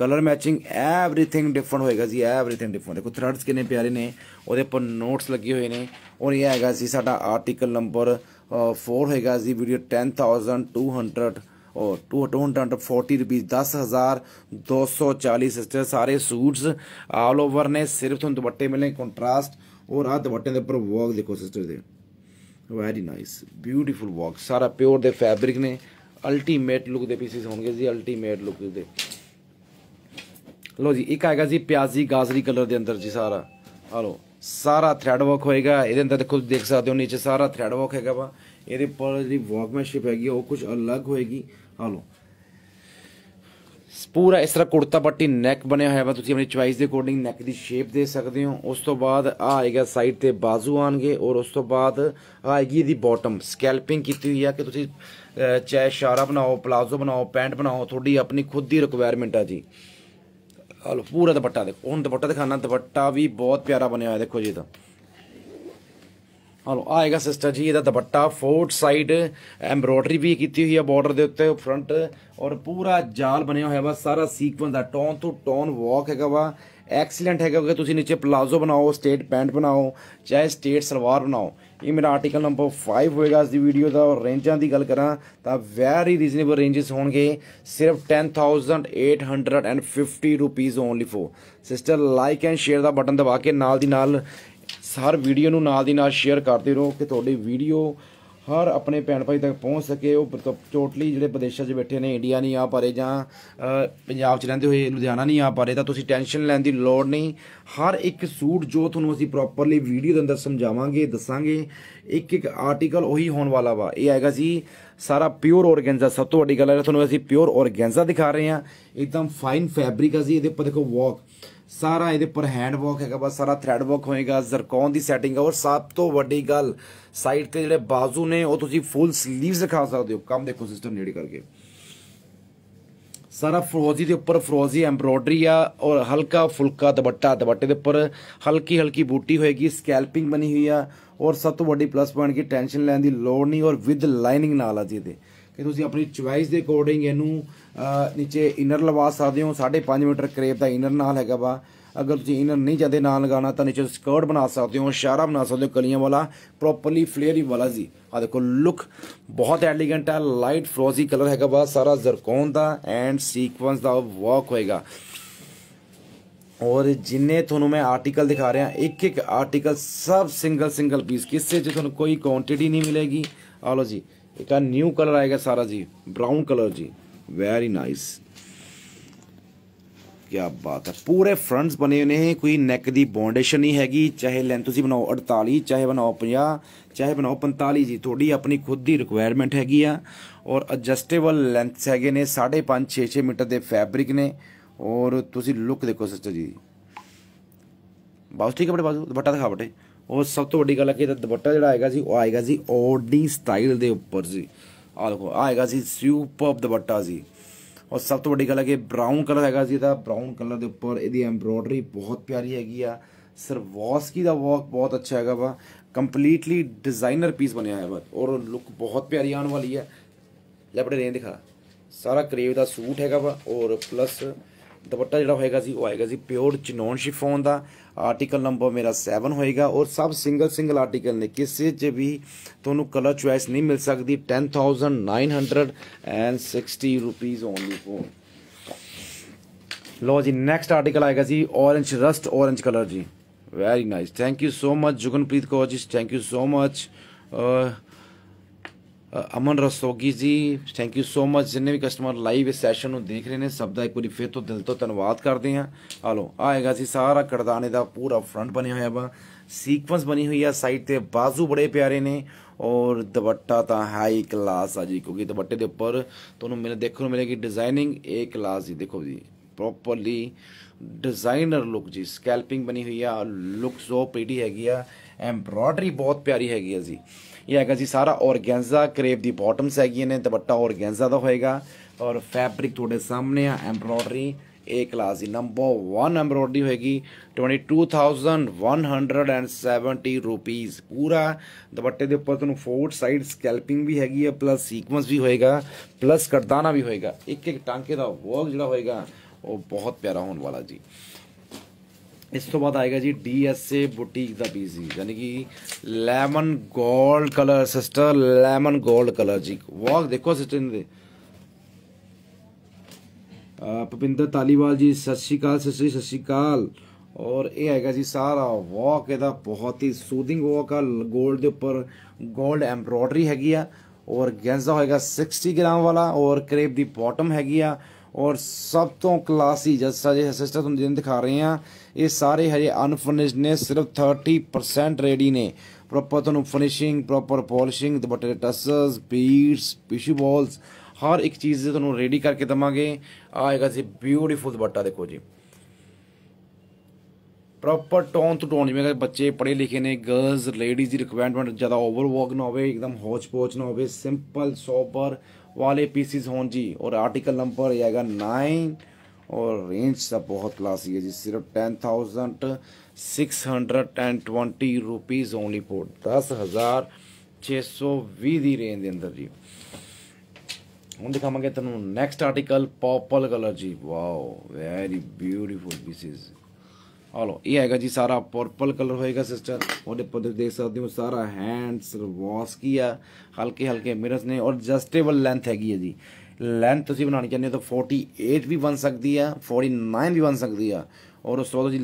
colour matching everything different ਹੋਏਗਾ ਜੀ एवरीथिंग ਡਿਫਰੈਂਟ ਦੇਖੋ ਥਰਡਸ ਕਿੰਨੇ ਪਿਆਰੇ ਨੇ ਉਹਦੇ ਉੱਪਰ ਨੋਟਸ ਲੱਗੇ ਹੋਏ ਨੇ ਔਰ ਇਹ ਹੈਗਾ ਜੀ ਸਾਡਾ ਆਰਟੀਕਲ ਨੰਬਰ 4 ਹੋਏਗਾ ਜੀ ਵੀਡੀਓ 10200 ਔਰ 240 ਰੁਪਏ 10240 ਸਿਸਟਰ ਸਾਰੇ ਸੂਟਸ ਆਲ ਓਵਰ ਨੇ ਸਿਰਫ ਤੁਹਾਨੂੰ ਦੁਪੱਟੇ ਮਿਲਣੇ ਕੰਟਰਾਸਟ ਔਰ ਆ ਦੁਪੱਟੇ ਦੇ ਉੱਪਰ ਵਰਕ ਦੇਖੋ ਸਿਸਟਰ ਦੇ ਵੈਰੀ ਨਾਈਸ ਬਿਊਟੀਫੁਲ ਵਰਕ ਸਾਰਾ ਪਿਓਰ ਦੇ ਫੈਬਰਿਕ ਨੇ ਅਲਟੀਮੇਟ ਲੁੱਕ ਦੇ ਪੀਸਿਸ ਹੋਣਗੇ ਜੀ ਅਲਟੀਮੇਟ ਲੁੱਕ ਦੇ ਲੋ ਜੀ ਇੱਕ ਆਏਗਾ ਜੀ ਪਿਆਜ਼ੀ ਗਾਜ਼ਰੀ ਕਲਰ ਦੇ ਅੰਦਰ ਜੀ ਸਾਰਾ ਆ ਲੋ ਸਾਰਾ ਥ੍ਰੈਡ ਵਰਕ ਹੋਏਗਾ ਇਹਦੇ ਅੰਦਰ ਦੇਖੋ ਦੇਖ ਸਕਦੇ ਹੋ ਨੀਚੇ ਸਾਰਾ ਥ੍ਰੈਡ ਵਰਕ ਹੈਗਾ ਵਾ ਇਹਦੇ ਪਰ ਜਿਹੜੀ ਵਰਕਮੈਨਸ਼ਿਪ ਹੈਗੀ ਉਹ ਕੁਝ ਅਲੱਗ ਹੋਏਗੀ ਆ ਲੋ ਪੂਰਾ ਇਸ ਤਰ੍ਹਾਂ ਕੁੜਤਾ ਪੱਟੀ ਨੈਕ ਬਣਿਆ ਹੋਇਆ ਵਾ ਤੁਸੀਂ ਆਪਣੀ ਚੁਆਇਸ ਦੇ ਅਕੋਰਡਿੰਗ ਨੈਕ ਦੀ ਸ਼ੇਪ ਦੇ ਸਕਦੇ ਹੋ ਉਸ ਤੋਂ ਬਾਅਦ ਆ ਆਏਗਾ ਸਾਈਡ ਤੇ ਬਾਜ਼ੂ ਆਣਗੇ ਔਰ ਉਸ ਤੋਂ ਬਾਅਦ ਆਏਗੀ ਇਹਦੀ ਬਾਟਮ ਸਕੈਲਪਿੰਗ ਕੀਤੀ ਹੋਈ ਆ ਕਿ ਤੁਸੀਂ ਚਾਹੇ ਸ਼ਾਰਾ ਬਣਾਓ ਪਲਾਜ਼ੋ ਬਣਾਓ ਪੈਂਟ ਬਣਾਓ ਤੁਹਾਡੀ ਆਪਣੀ ਖੁਦ ਦੀ ਰਿਕੁਆਇਰਮੈਂਟ ਆ ਜੀ ਆ ਲੋ ਪੂਰਾ ਦੁਪੱਟਾ ਦੇਖੋ ਹੁਣ ਦੁਪੱਟਾ ਦਿਖਾਣਾ ਦੁਪੱਟਾ ਵੀ ਬਹੁਤ ਪਿਆਰਾ ਬਣਿਆ ਹੋਇਆ ਦੇਖੋ ਜੀ ਤਾਂ ਹਲੋ ਆਏਗਾ ਸਿਸਟਰ ਜੀ ਇਹਦਾ ਦੁਪੱਟਾ ਫੋਰਥ ਸਾਈਡ ਐਮਬ੍ਰੋਇਡਰੀ ਵੀ ਕੀਤੀ ਹੋਈ ਹੈ ਬਾਰਡਰ ਦੇ ਉੱਤੇ ਫਰੰਟ ਔਰ ਪੂਰਾ ਜਾਲ ਬਣਿਆ ਹੋਇਆ ਵਾ ਸਾਰਾ ਸੀਕਵੈਂਸ ਦਾ ਟੋਨ ਤੋਂ ਟੋਨ ਵਾਕ ਹੈਗਾ ਵਾ ਐਕਸਲੈਂਟ ਹੈਗਾ ਕਿ ਤੁਸੀਂ ਨੀਚੇ ਪਲਾਜ਼ੋ ਬਣਾਓ ਸਟੇਟ ਪੈਂਟ ਬਣਾਓ ਚਾਹੇ ਸਟੇਟ ਸਲਵਾਰ ਬਣਾਓ ਇਹ ਮੇਰਾ ਆਰਟੀਕਲ ਨੰਬਰ 5 ਹੋਏਗਾ ਇਸ ਦੀ ਵੀਡੀਓ ਦਾ ਔਰ ਰੇਂਜਾਂ ਦੀ ਗੱਲ ਕਰਾਂ ਤਾਂ ਵੈਰੀ ਰੀਜ਼ਨੇਬਲ ਰੇਂजेस ਹੋਣਗੇ ਸਿਰਫ 10850 rupees only for sister like and share ਦਾ ਬਟਨ ਦਬਾ ਕੇ ਨਾਲ ਦੀ ਨਾਲ ਸਾਰ ਵੀਡੀਓ ਨੂੰ ਨਾਲ ਦੀ ਨਾਲ ਸ਼ੇਅਰ ਕਰਦੇ ਰਹੋ ਕਿ ਤੁਹਾਡੀ ਵੀਡੀਓ ਹਰ ਆਪਣੇ ਭੈਣ ਭਾਈ ਤੱਕ ਪਹੁੰਚ ਸਕੇ ਉਹ ਟੋਟਲੀ ਜਿਹੜੇ ਵਿਦੇਸ਼ਾਂ 'ਚ ਬੈਠੇ ਨੇ ਇੰਡੀਆ ਨਹੀਂ ਆ ਪਾ ਰਹੇ ਜਾਂ ਪੰਜਾਬ 'ਚ ਰਹਿੰਦੇ ਹੋਏ ਲੁਧਿਆਣਾ ਨਹੀਂ ਆ ਪਾ ਰਹੇ ਤਾਂ ਤੁਸੀਂ ਟੈਨਸ਼ਨ ਲੈਣ ਦੀ ਲੋੜ ਨਹੀਂ ਹਰ ਇੱਕ ਸੂਟ ਜੋ ਤੁਹਾਨੂੰ ਅਸੀਂ ਪ੍ਰੋਪਰਲੀ ਵੀਡੀਓ ਦੇ ਅੰਦਰ ਸਮਝਾਵਾਂਗੇ ਦੱਸਾਂਗੇ ਇੱਕ ਇੱਕ ਆਰਟੀਕਲ ਉਹੀ ਹੋਣ ਵਾਲਾ ਵਾ ਇਹ ਆਏਗਾ ਜੀ ਸਾਰਾ ਪਿਓਰ ਔਰਗੈਂਜ਼ਾ ਸਭ ਤੋਂ ਵੱਡੀ ਗੱਲ ਹੈ ਤੁਹਾਨੂੰ ਅਸੀਂ ਪਿਓਰ ਔਰਗੈਂਜ਼ਾ ਦਿਖਾ ਰਹੇ ਹਾਂ ਇੱਕਦਮ ਫਾਈਨ ਫੈਬਰਿਕ ਹੈ ਜੀ ਇਹਦੇ ਉੱਪਰ ਦੇਖੋ ਵਾਕ ਸਾਰਾ ਇਹਦੇ ਉੱਪਰ ਹੈਂਡ ਵਰਕ ਹੈਗਾ ਬਸ ਸਾਰਾ ਥਰੈਡ ਵਰਕ ਹੋਏਗਾ ਜ਼ਰਕੌਨ ਦੀ ਸੈਟਿੰਗ ਹੈ ਔਰ ਸਭ ਤੋਂ ਵੱਡੀ ਗੱਲ ਸਾਈਡ ਤੇ ਜਿਹੜੇ ਬਾਜ਼ੂ ਨੇ ਉਹ ਤੁਸੀਂ ਫੁੱਲ ਸਲੀਵਸ ਦਿਖਾ ਸਕਦੇ ਹੋ ਕੰਮ ਦੇਖੋ ਸਿਸਟਮ ਨੇੜੇ ਕਰਕੇ ਸਾਰਾ ਫਰੋਜ਼ੀ ਦੇ ਉੱਪਰ ਫਰੋਜ਼ੀ ਐਮਬ੍ਰੋਇਡਰੀ ਆ ਔਰ ਹਲਕਾ ਫੁਲਕਾ ਦੁਪੱਟਾ ਦੁਪੱਟੇ ਦੇ ਉੱਪਰ ਹਲਕੀ ਹਲਕੀ ਬੂਟੀ ਹੋਏਗੀ ਸਕੈਲਪਿੰਗ ਬਣੀ ਹੋਈ ਆ ਔਰ ਸਭ ਤੋਂ ਵੱਡੀ ਪਲੱਸ ਪੁਆਇੰਟ ਕਿ ਟੈਨਸ਼ਨ ਲੈਣ ਦੀ ਲੋੜ ਨਹੀਂ ਔਰ ਵਿਦ ਲਾਈਨਿੰਗ ਨਾਲ ਆ ਜੀ ਇਹਦੇ ਕਿ ਤੁਸੀਂ ਆਪਣੀ ਚੁਆਇਸ ਦੇ ਅਕੋਰਡਿੰਗ ਇਹਨੂੰ ਨੀਚੇ ਇਨਰ ਲਵਾ ਸਕਦੇ ਹੋ 5.5 ਮੀਟਰ ਕਰੇਪ ਦਾ ਇਨਰ ਨਾਲ ਹੈਗਾ ਵਾ ਅਗਰ ਤੁਸੀਂ ਇਨਰ ਨਹੀਂ ਚਾਹਦੇ ਨਾਲ ਲਗਾਣਾ ਤਾਂ ਨੀਚੇ ਸਕਰਟ ਬਣਾ ਸਕਦੇ ਹੋ ਸ਼ਾਰਾ ਬਣਾ ਸਕਦੇ ਹੋ ਕਲੀਆਂ ਵਾਲਾ ਪ੍ਰੋਪਰਲੀ ਫਲੇਅਰੀ ਵਾਲਾ ਜੀ ਆ ਦੇਖੋ ਲੁੱਕ ਬਹੁਤ ਐਲੀਗੈਂਟ ਹੈ ਲਾਈਟ ਫਰੋਜ਼ੀ ਕਲਰ ਹੈਗਾ ਵਾ ਸਾਰਾ ਜ਼ਰਕੋਨ ਦਾ ਐਂਡ ਸੀਕੁਐਂਸ ਦਾ ਵਰਕ ਹੋਏਗਾ ਔਰ ਜਿੰਨੇ ਤੁਹਾਨੂੰ ਮੈਂ ਆਰਟੀਕਲ ਦਿਖਾ ਰਿਹਾ ਇੱਕ ਇੱਕ ਆਰਟੀਕਲ ਸਭ ਸਿੰਗਲ ਸਿੰਗਲ ਪੀਸ ਕਿਸੇ 'ਚ ਤੁਹਾਨੂੰ ਕੋਈ ਕੁਆਂਟੀਟੀ ਨਹੀਂ ਮਿਲੇਗੀ ਆ ਲਓ ਜੀ ਤਾਂ ਨਿਊ ਕਲਰ ਆਏਗਾ ਸਾਰਾ ਜੀ ਬ੍ਰਾਊਨ ਕਲਰ ਜੀ वेरी नाइस ਕਿਆ ਬਾਤ ਹੈ ਪੂਰੇ ਫਰੰਟਸ ਬਣੇ ਨੇ ਕੋਈ ਨੈਕ ਦੀ ਬੌਂਡੇਸ਼ਨ ਨਹੀਂ ਹੈਗੀ ਚਾਹੇ ਲੈਂਥ ਤੁਸੀਂ ਬਣਾਓ 48 ਚਾਹੇ ਬਣਾਓ 50 ਚਾਹੇ ਬਣਾਓ 45 ਜੀ ਤੁਹਾਡੀ ਆਪਣੀ ਖੁਦ ਦੀ ਰਿਕੁਆਇਰਮੈਂਟ ਹੈਗੀ ਆ ਔਰ ਐਡਜਸਟੇਬਲ ਲੈਂਥਸ ਹੈਗੇ ਨੇ 5.5 6-6 ਮੀਟਰ ਦੇ ਫੈਬਰਿਕ ਨੇ ਔਰ ਤੁਸੀਂ ਲੁੱਕ ਦੇਖੋ ਸਿਸਟਰ ਜੀ ਬਾਸ ਠੀਕ ਹੈ ਬੜੇ ਬਾਜੂ ਦੁਪੱਟਾ ਦਿਖਾ ਬਟੇ ਔਰ ਸਭ ਤੋਂ ਵੱਡੀ ਗੱਲ ਹੈ ਕਿ ਦੁਪੱਟਾ ਜਿਹੜਾ ਆਏਗਾ ਸੀ ਉਹ ਆਏਗਾ ਸੀ ਓਡੀ ਸਟਾਈਲ ਦੇ ਉੱਪਰ ਜੀ ਆ ਦੇਖੋ ਆ ਹੈਗਾ ਸੀ ਸੁਪਰਬ ਦੁਪੱਟਾ ਸੀ ਔਰ ਸਭ ਤੋਂ ਵੱਡੀ ਗੱਲ ਹੈ ਕਿ ਬ੍ਰਾਊਨ ਕਲਰ ਹੈਗਾ ਸੀ ਇਹਦਾ ਬ੍ਰਾਊਨ ਕਲਰ ਦੇ ਉੱਪਰ ਇਹਦੀ ਐਮਬ੍ਰੋਇਡਰੀ ਬਹੁਤ ਪਿਆਰੀ ਹੈਗੀ ਆ ਵਾਸਕੀ ਦਾ ਵਰਕ ਬਹੁਤ ਅੱਛਾ ਹੈਗਾ ਵਾ ਕੰਪਲੀਟਲੀ ਡਿਜ਼ਾਈਨਰ ਪੀਸ ਬਣਿਆ ਹੋਇਆ ਵਾ ਔਰ ਲੁੱਕ ਬਹੁਤ ਪਿਆਰੀ ਆਉਣ ਵਾਲੀ ਹੈ ਲੈ ਆਪਣੇ ਰੇਂਜ ਦਿਖਾ ਸਾਰਾ ਕਰੀਵ ਦਾ ਸੂਟ ਹੈਗਾ ਵਾ ਔਰ ਪਲੱਸ ਦੁਪੱਟਾ ਜਿਹੜਾ ਹੋਏਗਾ ਜੀ ਉਹ ਆਏਗਾ ਜੀ ਪਿਓਰ ਚਨੋਨ ਸ਼ਿਫੋਨ ਦਾ ਆਰਟੀਕਲ ਨੰਬਰ ਮੇਰਾ 7 ਹੋਏਗਾ ਔਰ ਸਭ ਸਿੰਗਲ ਸਿੰਗਲ ਆਰਟੀਕਲ ਨੇ ਕਿਸੇ 'ਚ ਵੀ ਤੁਹਾਨੂੰ ਕਲਰ ਚੁਆਇਸ ਨਹੀਂ ਮਿਲ ਸਕਦੀ 10960 ਰੁਪੀਸ ਓਨਲੀ ਫੋਰ ਲੋ ਜੀ ਨੈਕਸਟ ਆਰਟੀਕਲ ਆਏਗਾ ਜੀ orange ਰਸਟ orange ਕਲਰ ਜੀ very nice thank you so much Jugnpreet Kaur ji thank you so much Aman Rasogi ji thank you so much ਜਿੰਨੇ ਵੀ ਕਸਟਮਰ ਲਾਈਵ ਇਸ ਸੈਸ਼ਨ ਨੂੰ ਦੇਖ ਰਹੇ ਨੇ ਸਭ ਦਾ ਇੱਕ ਵਾਰੀ ਫੇਰ ਤੋਂ ਦਿਲ ਤੋਂ ਧੰਨਵਾਦ ਕਰਦੇ ਹਾਂ ਹਲੋ ਆਏਗਾ ਸੀ ਸਾਰਾ ਕੜਦਾਨੇ ਦਾ ਪੂਰਾ ਫਰੰਟ ਬਣਿਆ ਹੋਇਆ ਵਾ ਸੀਕਵੈਂਸ ਬਣੀ ਹੋਈ ਆ ਸਾਈਡ ਤੇ ਬਾਜ਼ੂ ਬੜੇ ਪਿਆਰੇ ਨੇ ਔਰ ਦੁਪੱਟਾ ਤਾਂ ਹਾਈ ਕਲਾਸ ਆ ਜੀ ਕਿਉਂਕਿ ਦੁਪੱਟੇ ਦੇ ਉੱਪਰ ਤੁਹਾਨੂੰ ਮਿਲ ਦੇਖਣ ਨੂੰ ਮਿਲੇਗੀ ਡਿਜ਼ਾਈਨਿੰਗ ਏ ਕਲਾਸ ਜੀ ਦੇਖੋ ਜੀ ਪ੍ਰੋਪਰਲੀ ਡਿਜ਼ਾਈਨਰ ਲੁੱਕ ਜੀ ਸਕੈਲਪਿੰਗ ਬਣੀ ਹੋਈ ਆ ਲੁੱਕ ਸੋ ਪ੍ਰੀਟੀ ਹੈਗੀ ਆ ਐਮਬ੍ਰੋਇਡਰੀ ਬਹੁਤ ਪਿਆਰੀ ਹੈਗੀ ਆ ਜੀ ਇਹ ਹੈਗਾ ਜੀ ਸਾਰਾ ਔਰਗੈਂਜ਼ਾ ਕਰੇਪ ਦੀ ਬਾਟਮਸ ਹੈਗੀਆਂ ਨੇ ਦੁਪੱਟਾ ਔਰਗੈਂਜ਼ਾ ਦਾ ਹੋਏਗਾ ਔਰ ਫੈਬਰਿਕ ਤੁਹਾਡੇ ਸਾਹਮਣੇ ਆ ਐਮਬ੍ਰੋਇਡਰੀ A ਕਲਾਸ ਦੀ ਨੰਬਰ 1 ਐਮਬ੍ਰੋਇਡਰੀ ਹੋਏਗੀ 22170 ਰੁਪੀਸ ਪੂਰਾ ਦੁਪੱਟੇ ਦੇ ਉੱਪਰ ਤੁਹਾਨੂੰ ਫੋਰ ਸਾਈਡ ਸਕੈਲਪਿੰਗ ਵੀ ਹੈਗੀ ਹੈ ਪਲੱਸ ਸੀਕਵੈਂਸ ਵੀ ਹੋਏਗਾ ਪਲੱਸ ਕਰਦਾਨਾ ਵੀ ਹੋਏਗਾ ਇੱਕ ਇੱਕ ਟਾਂਕੇ ਦਾ ਵਰਕ ਜਿਹੜਾ ਹੋਏਗਾ ਉਹ ਬਹੁਤ ਪਿਆਰਾ ਹੋਣ ਵਾਲਾ ਜੀ ਇਸ ਤੋਂ ਬਾਅਦ ਆਏਗਾ ਜੀ ਡੀਐਸਏ ਬੁਟੀਕ ਦਾ ਪੀਸ ਜੀ ਯਾਨੀ ਕਿ ਲੈਮਨ 골ਡ ਕਲਰ ਸਿਸਟਰ ਲੈਮਨ 골ਡ ਕਲਰ ਜੀ ਵਾਕ ਦੇਖੋ ਸਿਸਟਰ ਦੇ ਪਪਿੰਦਰ ਤਾਲੀਵਾਲ ਜੀ ਸਤਿ ਸ਼੍ਰੀ ਅਕਾਲ ਸਿਸਟਰ ਸਤਿ ਸ਼੍ਰੀ ਅਕਾਲ ਔਰ ਇਹ ਆਏਗਾ ਜੀ ਸਾਰਾ ਵਾਕ ਇਹਦਾ ਬਹੁਤ ਹੀ ਸੂਦਿੰਗ ਵਾਕ ਆ 골ਡ ਦੇ ਉੱਪਰ 골ਡ ਐਮਬ੍ਰੋਇਡਰੀ ਹੈਗੀ ਆ ਔਰ ਗੈਂਜ਼ਾ ਹੋਏਗਾ 60 ਗ੍ਰਾਮ ਵਾਲਾ ਔਰ ਕਰੇਪ ਦੀ ਬਾਟਮ ਹੈਗੀ ਆ ਔਰ ਸਭ ਤੋਂ ਕਲਾਸੀ ਜਸਾ ਜੀ ਸਿਸਟਰ ਤੁਹਾਨੂੰ ਦਿਨ ਦਿਖਾ ਰਹੇ ਆ ਇਹ ਸਾਰੇ ਹਜੇ ਅਨਫਿਨਿਸ਼ਡ ਨੇ ਸਿਰਫ 30% ਰੈਡੀ ਨੇ ਪ੍ਰੋਪਰ ਤੁਹਾਨੂੰ ਫਿਨਿਸ਼ਿੰਗ ਪ੍ਰੋਪਰ ਪਾਲਿਸ਼ਿੰਗ ਦੁਪੱਟੇ ਟਸਸ ਬੀਡਸ ਪਿਸ਼ੂ ਬਾਲਸ ਹਰ ਇੱਕ ਚੀਜ਼ ਤੁਹਾਨੂੰ ਰੈਡੀ ਕਰਕੇ ਦਵਾਂਗੇ ਆਏਗਾ ਜੀ ਬਿਊਟੀਫੁਲ ਦੁਪੱਟਾ ਦੇਖੋ ਜੀ ਪ੍ਰੋਪਰ ਟੋਨ ਤੋਂ ਟੋਨ ਜਿਵੇਂ ਬੱਚੇ ਪੜੇ ਲਿਖੇ ਨੇ ਗਰਲਸ ਲੇਡੀਜ਼ ਦੀ ਰਿਕੁਆਇਰਮੈਂਟ ਜ਼ਿਆਦਾ ਓਵਰਵਰਕ ਨਾ ਹੋਵੇ ਇੱਕਦਮ ਹੌਚ ਪੋਚ ਨਾ ਹੋਵੇ ਸਿੰਪਲ ਸੋਬਰ ਵਾਲੇ ਪੀਸਿਸ ਹੋਣ ਜੀ ਔਰ ਆਰਟੀਕਲ ਨੰਬਰ ਹੈਗਾ 9 और रेंज सब बहुत क्लासी है जी सिर्फ ten thousand six hundred and twenty rupees only for दस ਹਜ਼ਾਰ 620 ਦੀ ਰੇਂਜ ਦੇ ਅੰਦਰ ਜੀ ਹੁਣ ਦਿਖਾਵਾਂਗੇ ਤੁਹਾਨੂੰ ਨੈਕਸਟ ਆਰਟੀਕਲ ਪਰਪਲ ਕਲਰ ਜੀ wow very beautiful pieces hello ਇਹ ਹੈਗਾ ਜੀ ਸਾਰਾ ਪਰਪਲ ਕਲਰ ਹੋਏਗਾ ਸਿਸਟਰ ਉਹਦੇ ਉੱਪਰ ਦੇਖ ਸਕਦੇ ਹੋ ਸਾਰਾ ਹੈਂਡਸ ਵਾਸ਼ ਕੀਆ ਹਲਕੇ ਹਲਕੇ ਮਿਰਰਸ ਨੇ ਔਰ ਜਸਟੇਬਲ ਲੈਂਥ ਹੈਗੀ ਹੈ ਜੀ ਲੈਂਥ ਤੁਸੀਂ ਬਣਾਉਣੀ ਚਾਹੁੰਦੇ ਹੋ ਤਾਂ 48 ਵੀ ਬਣ ਸਕਦੀ ਆ 49 ਵੀ ਬਣ ਸਕਦੀ ਆ ਔਰ ਉਸ ਤੋਂ ਜੀ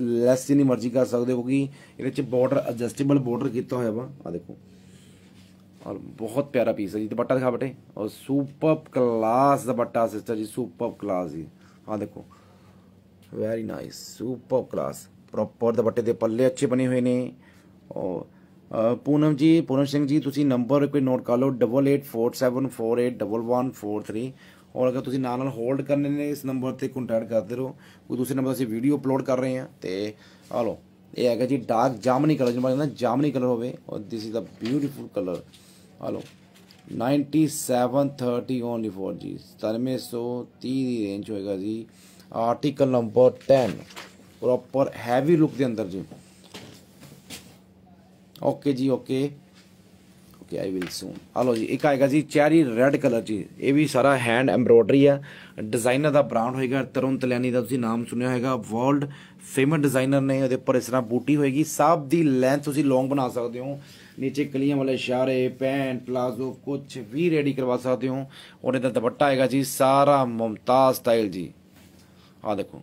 ਲੈਸ ਜਿੰਨੀ ਮਰਜ਼ੀ ਕਰ ਸਕਦੇ ਹੋ ਕਿ ਇਹਦੇ ਵਿੱਚ ਬਾਰਡਰ ਐਡਜਸਟੇਬਲ ਬਾਰਡਰ ਕੀਤਾ ਹੋਇਆ ਵਾ ਆ ਦੇਖੋ ਔਰ ਬਹੁਤ ਪਿਆਰਾ ਪੀਸ ਹੈ ਜੀ ਦੁਪੱਟਾ ਦਿਖਾ ਬਟੇ ਔਰ ਸੁਪਰਬ ਕਲਾਸ ਦੁਪੱਟਾ ਸਿਸਟਰ ਜੀ ਸੁਪਰਬ ਕਲਾਸ ਜੀ ਆ ਦੇਖੋ very nice superb class proper ਦੁਪੱਟੇ ਦੇ ਪੱਲੇ ਅੱਛੇ ਬਣੇ ਹੋਏ ਨੇ ਔਰ ਪੂਨਮ ਜੀ ਪੂਨਮ ਸਿੰਘ ਜੀ ਤੁਸੀਂ ਨੰਬਰ ਕੋਈ ਨੋਟ ਕਰ ਲਓ 8847481143 ਔਰ ਅਗਰ ਤੁਸੀਂ ਨਾਲ ਨਾਲ ਹੋਲਡ ਕਰਨੇ ਨੇ ਇਸ ਨੰਬਰ ਤੇ ਕੰਟੈਕਟ ਕਰਦੇ ਰਹੋ ਕੋਈ ਦੂਸਰੇ ਨੰਬਰ ਅਸੀਂ ਵੀਡੀਓ ਅਪਲੋਡ ਕਰ ਰਹੇ ਹਾਂ ਤੇ ਆ ਲਓ ਇਹ ਹੈਗਾ ਜੀ ਡਾਰਕ ਜਾਮਨੀ ਕਲਰ ਜਿਹਨੂੰ ਕਹਿੰਦਾ ਜਾਮਨੀ ਕਲਰ ਹੋਵੇ ਔਰ this is a beautiful colour ਆ ਲਓ 9730 ਓਨਲੀ ਫੋਰ ਜੀ 9730 ਦੀ ਰੇਂਜ ਹੋਏਗਾ ਜੀ article number 10 proper heavy look ਦੇ ਅੰਦਰ ਜੀ ਓਕੇ ਜੀ okay okay I will soon ਆ ਲੋ ਜੀ ਇੱਕ ਆਏਗਾ ਜੀ ਚੈਰੀ ਰੈੱਡ ਕਲਰ ਜੀ ਇਹ ਵੀ ਸਾਰਾ ਹੈਂਡ ਐਮਬ੍ਰੋਇਡਰੀ ਆ ਡਿਜ਼ਾਈਨਰ ਦਾ ਬ੍ਰਾਂਡ ਹੋਏਗਾ ਤਰੁਣ ਤਲਿਆਨੀ ਦਾ ਤੁਸੀਂ ਨਾਮ ਸੁਣਿਆ ਹੋਏਗਾ ਵਰਲਡ ਫੇਮਸ ਡਿਜ਼ਾਈਨਰ ਨੇ ਉਹਦੇ ਉੱਪਰ ਇਸ ਤਰ੍ਹਾਂ ਬੂਟੀ ਹੋਏਗੀ ਸਭ ਦੀ ਲੈਂਥ ਤੁਸੀਂ ਲੌਂਗ ਬਣਾ ਸਕਦੇ ਹੋ ਨੀਚੇ ਕਲੀਆਂ ਵਾਲੇ ਇਸ਼ਾਰੇ ਪੈਂਟ ਪਲਾਜ਼ੋ ਕੁਝ ਵੀ ਰੈਡੀ ਕਰਵਾ ਸਕਦੇ ਹੋ ਉਹਨੇ ਦਾ ਦੁਪੱਟਾ ਆਏਗਾ ਜੀ ਸਾਰਾ ਮਮਤਾਜ਼ ਸਟਾਈਲ ਜੀ ਆ ਦੇਖੋ